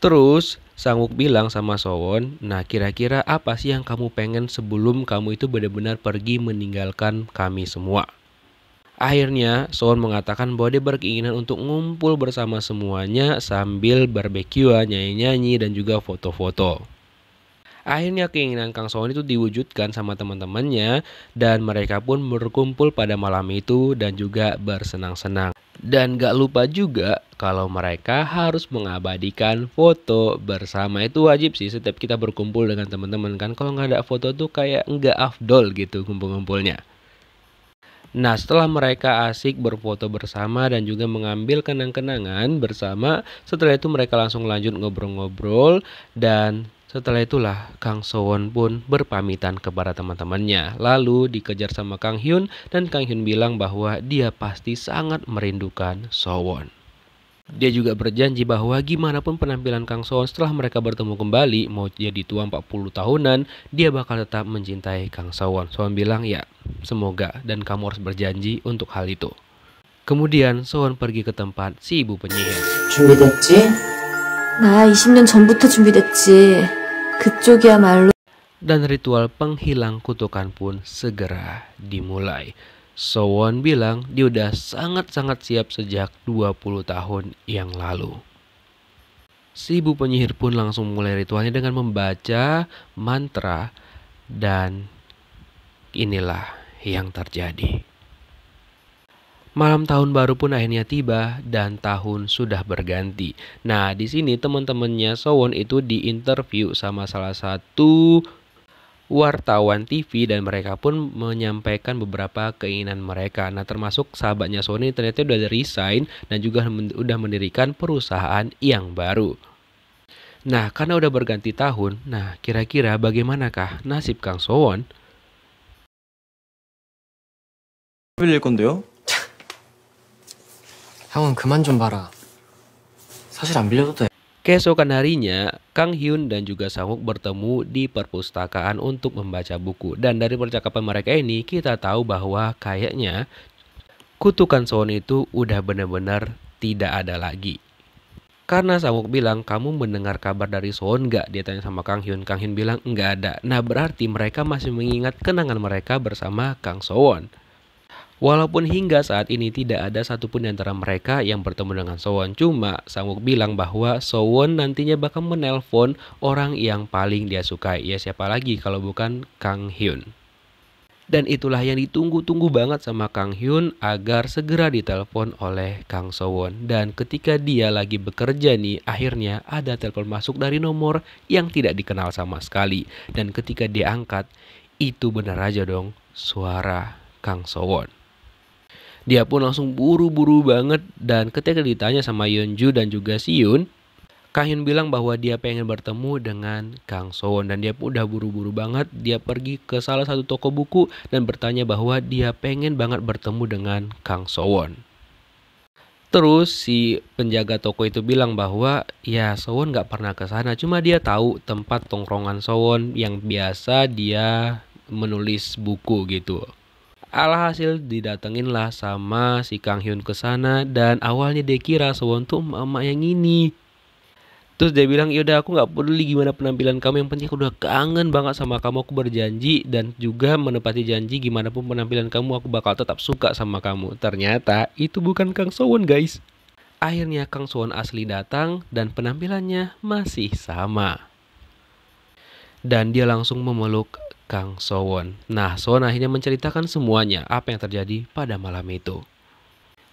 [SPEAKER 1] Terus Sang Wook bilang sama Won, nah kira-kira apa sih yang kamu pengen sebelum kamu itu benar-benar pergi meninggalkan kami semua? Akhirnya, Won mengatakan bahwa dia berkeinginan untuk ngumpul bersama semuanya sambil barbekyu, nyanyi-nyanyi, dan juga foto-foto. Akhirnya keinginan Kang Sohun itu diwujudkan sama teman-temannya dan mereka pun berkumpul pada malam itu dan juga bersenang-senang. Dan gak lupa juga kalau mereka harus mengabadikan foto bersama itu wajib sih setiap kita berkumpul dengan teman-teman kan kalau nggak ada foto tuh kayak nggak afdol gitu kumpul-kumpulnya. Nah setelah mereka asik berfoto bersama dan juga mengambil kenang-kenangan bersama Setelah itu mereka langsung lanjut ngobrol-ngobrol Dan setelah itulah Kang Sowon pun berpamitan kepada teman-temannya. Lalu dikejar sama Kang Hyun dan Kang Hyun bilang bahwa dia pasti sangat merindukan Sowon. Dia juga berjanji bahwa gimana pun penampilan Kang Sowon setelah mereka bertemu kembali, mau jadi tua 40 tahunan, dia bakal tetap mencintai Kang Sowon. Sowon bilang ya, semoga dan kamu harus berjanji untuk hal itu. Kemudian Sowon pergi ke tempat si ibu penyihir. 준비됐지? 나 20년 전부터 준비됐지. 그쪽이야말로 dan ritual penghilang kutukan pun segera dimulai. Sowon bilang dia udah sangat-sangat siap sejak 20 tahun yang lalu. Si ibu penyihir pun langsung mulai ritualnya dengan membaca mantra dan inilah yang terjadi. Malam tahun baru pun akhirnya tiba dan tahun sudah berganti. Nah, di sini teman-temannya Sowon itu diinterview sama salah satu wartawan TV dan mereka pun menyampaikan beberapa keinginan mereka. Nah termasuk sahabatnya Sony ternyata udah resign dan juga men mendirikan perusahaan yang baru. Nah karena udah berganti tahun, nah kira-kira bagaimanakah nasib Kang Sowon? 형은 그만 좀 봐라. 사실 안 빌려도 돼. Keesokan harinya, Kang Hyun dan juga Sangwook bertemu di perpustakaan untuk membaca buku. Dan dari percakapan mereka ini, kita tahu bahwa kayaknya kutukan Sohn itu udah benar-benar tidak ada lagi. Karena Sangwook bilang, kamu mendengar kabar dari Sohn nggak? Dia tanya sama Kang Hyun. Kang Hyun bilang, nggak ada. Nah berarti mereka masih mengingat kenangan mereka bersama Kang Sohn. Walaupun hingga saat ini tidak ada satupun di antara mereka yang bertemu dengan Sowon, cuma Sangwook bilang bahwa Sowon nantinya bakal menelpon orang yang paling dia sukai. Ya siapa lagi kalau bukan Kang Hyun. Dan itulah yang ditunggu-tunggu banget sama Kang Hyun agar segera ditelepon oleh Kang Sowon. Dan ketika dia lagi bekerja nih, akhirnya ada telepon masuk dari nomor yang tidak dikenal sama sekali. Dan ketika diangkat, itu benar aja dong suara Kang Sowon. Dia pun langsung buru-buru banget dan ketika ditanya sama Yeonju dan juga Kang Kahyun bilang bahwa dia pengen bertemu dengan Kang Won dan dia pun udah buru-buru banget dia pergi ke salah satu toko buku dan bertanya bahwa dia pengen banget bertemu dengan Kang Won. Terus si penjaga toko itu bilang bahwa ya Won gak pernah ke sana cuma dia tahu tempat tongkrongan Won yang biasa dia menulis buku gitu. Alhasil didatenginlah sama si Kang Hyun ke sana dan awalnya dia kira Sewon tuh emak yang ini. Terus dia bilang, yaudah aku gak peduli gimana penampilan kamu Yang penting aku udah kangen banget sama kamu Aku berjanji dan juga menepati janji Gimana pun penampilan kamu aku bakal tetap suka sama kamu Ternyata itu bukan Kang Sewon guys Akhirnya Kang Sewon asli datang dan penampilannya masih sama Dan dia langsung memeluk Kang Sowon. Nah, Sowon akhirnya menceritakan semuanya apa yang terjadi pada malam itu.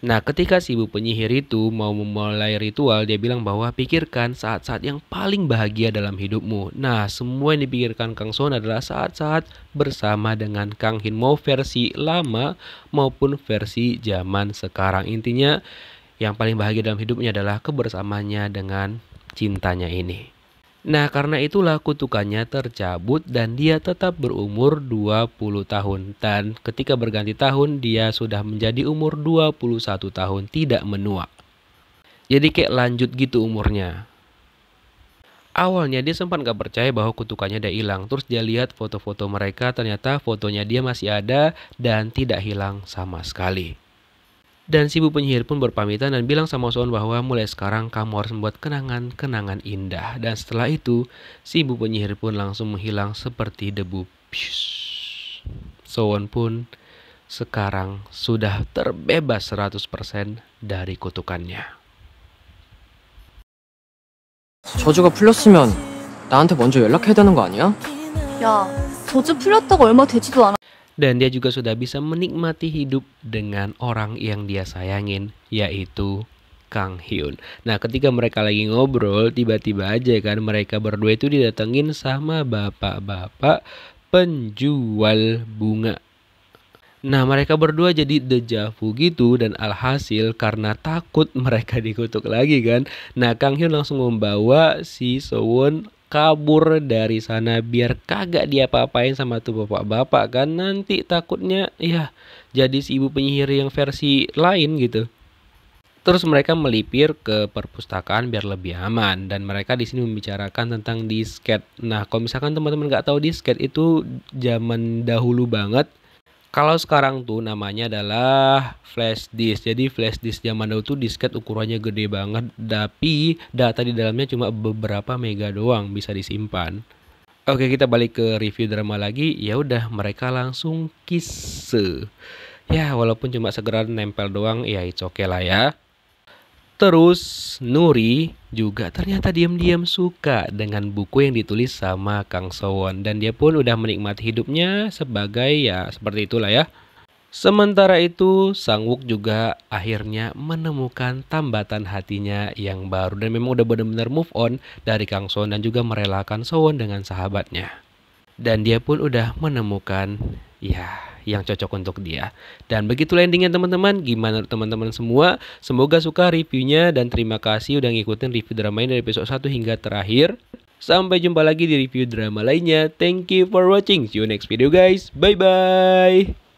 [SPEAKER 1] Nah, ketika si ibu penyihir itu mau memulai ritual, dia bilang bahwa pikirkan saat-saat yang paling bahagia dalam hidupmu. Nah, semua yang dipikirkan Kang Sowon adalah saat-saat bersama dengan Kang Hin, mau versi lama maupun versi zaman sekarang. Intinya, yang paling bahagia dalam hidupnya adalah kebersamanya dengan cintanya ini. Nah karena itulah kutukannya tercabut dan dia tetap berumur 20 tahun dan ketika berganti tahun dia sudah menjadi umur 21 tahun tidak menua. Jadi kayak lanjut gitu umurnya. Awalnya dia sempat gak percaya bahwa kutukannya udah hilang. Terus dia lihat foto-foto mereka, ternyata fotonya dia masih ada dan tidak hilang sama sekali. Dan si ibu penyihir pun berpamitan dan bilang sama Soon bahwa mulai sekarang kamu harus membuat kenangan-kenangan indah. Dan setelah itu, si ibu penyihir pun langsung menghilang seperti debu. Soon pun sekarang sudah terbebas 100% dari kutukannya. 저주가 풀렸으면 나한테 먼저 연락해야 되는 거 아니야? 야, 저주 풀렸다고 얼마 되지도 않아 dan dia juga sudah bisa menikmati hidup dengan orang yang dia sayangin, yaitu Kang Hyun. Nah, ketika mereka lagi ngobrol, tiba-tiba aja kan mereka berdua itu didatengin sama bapak-bapak penjual bunga. Nah, mereka berdua jadi dejavu gitu dan alhasil karena takut [LAUGHS] mereka dikutuk lagi kan. Nah, Kang Hyun langsung membawa si Sowon kabur dari sana biar kagak diapa-apain sama tuh bapak-bapak kan nanti takutnya ya jadi si ibu penyihir yang versi lain gitu. Terus mereka melipir ke perpustakaan biar lebih aman dan mereka di sini membicarakan tentang disket. Nah, kalau misalkan teman-teman nggak tahu disket itu zaman dahulu banget kalau sekarang tuh namanya adalah flash disk. Jadi flash disk zaman dulu tuh disket ukurannya gede banget, tapi data di dalamnya cuma beberapa mega doang bisa disimpan. Oke, kita balik ke review drama lagi. Ya udah, mereka langsung kiss. Ya, walaupun cuma segera nempel doang, ya it's okay lah ya. Terus Nuri juga ternyata diam-diam suka dengan buku yang ditulis sama Kang Sowon dan dia pun udah menikmati hidupnya sebagai ya seperti itulah ya. Sementara itu Sang Wook juga akhirnya menemukan tambatan hatinya yang baru dan memang udah benar-benar move on dari Kang Sowon dan juga merelakan Sowon dengan sahabatnya. Dan dia pun udah menemukan ya yang cocok untuk dia. Dan begitu landingnya teman-teman, gimana teman-teman semua? Semoga suka reviewnya dan terima kasih udah ngikutin review drama ini dari episode 1 hingga terakhir. Sampai jumpa lagi di review drama lainnya. Thank you for watching. See you next video guys. Bye bye.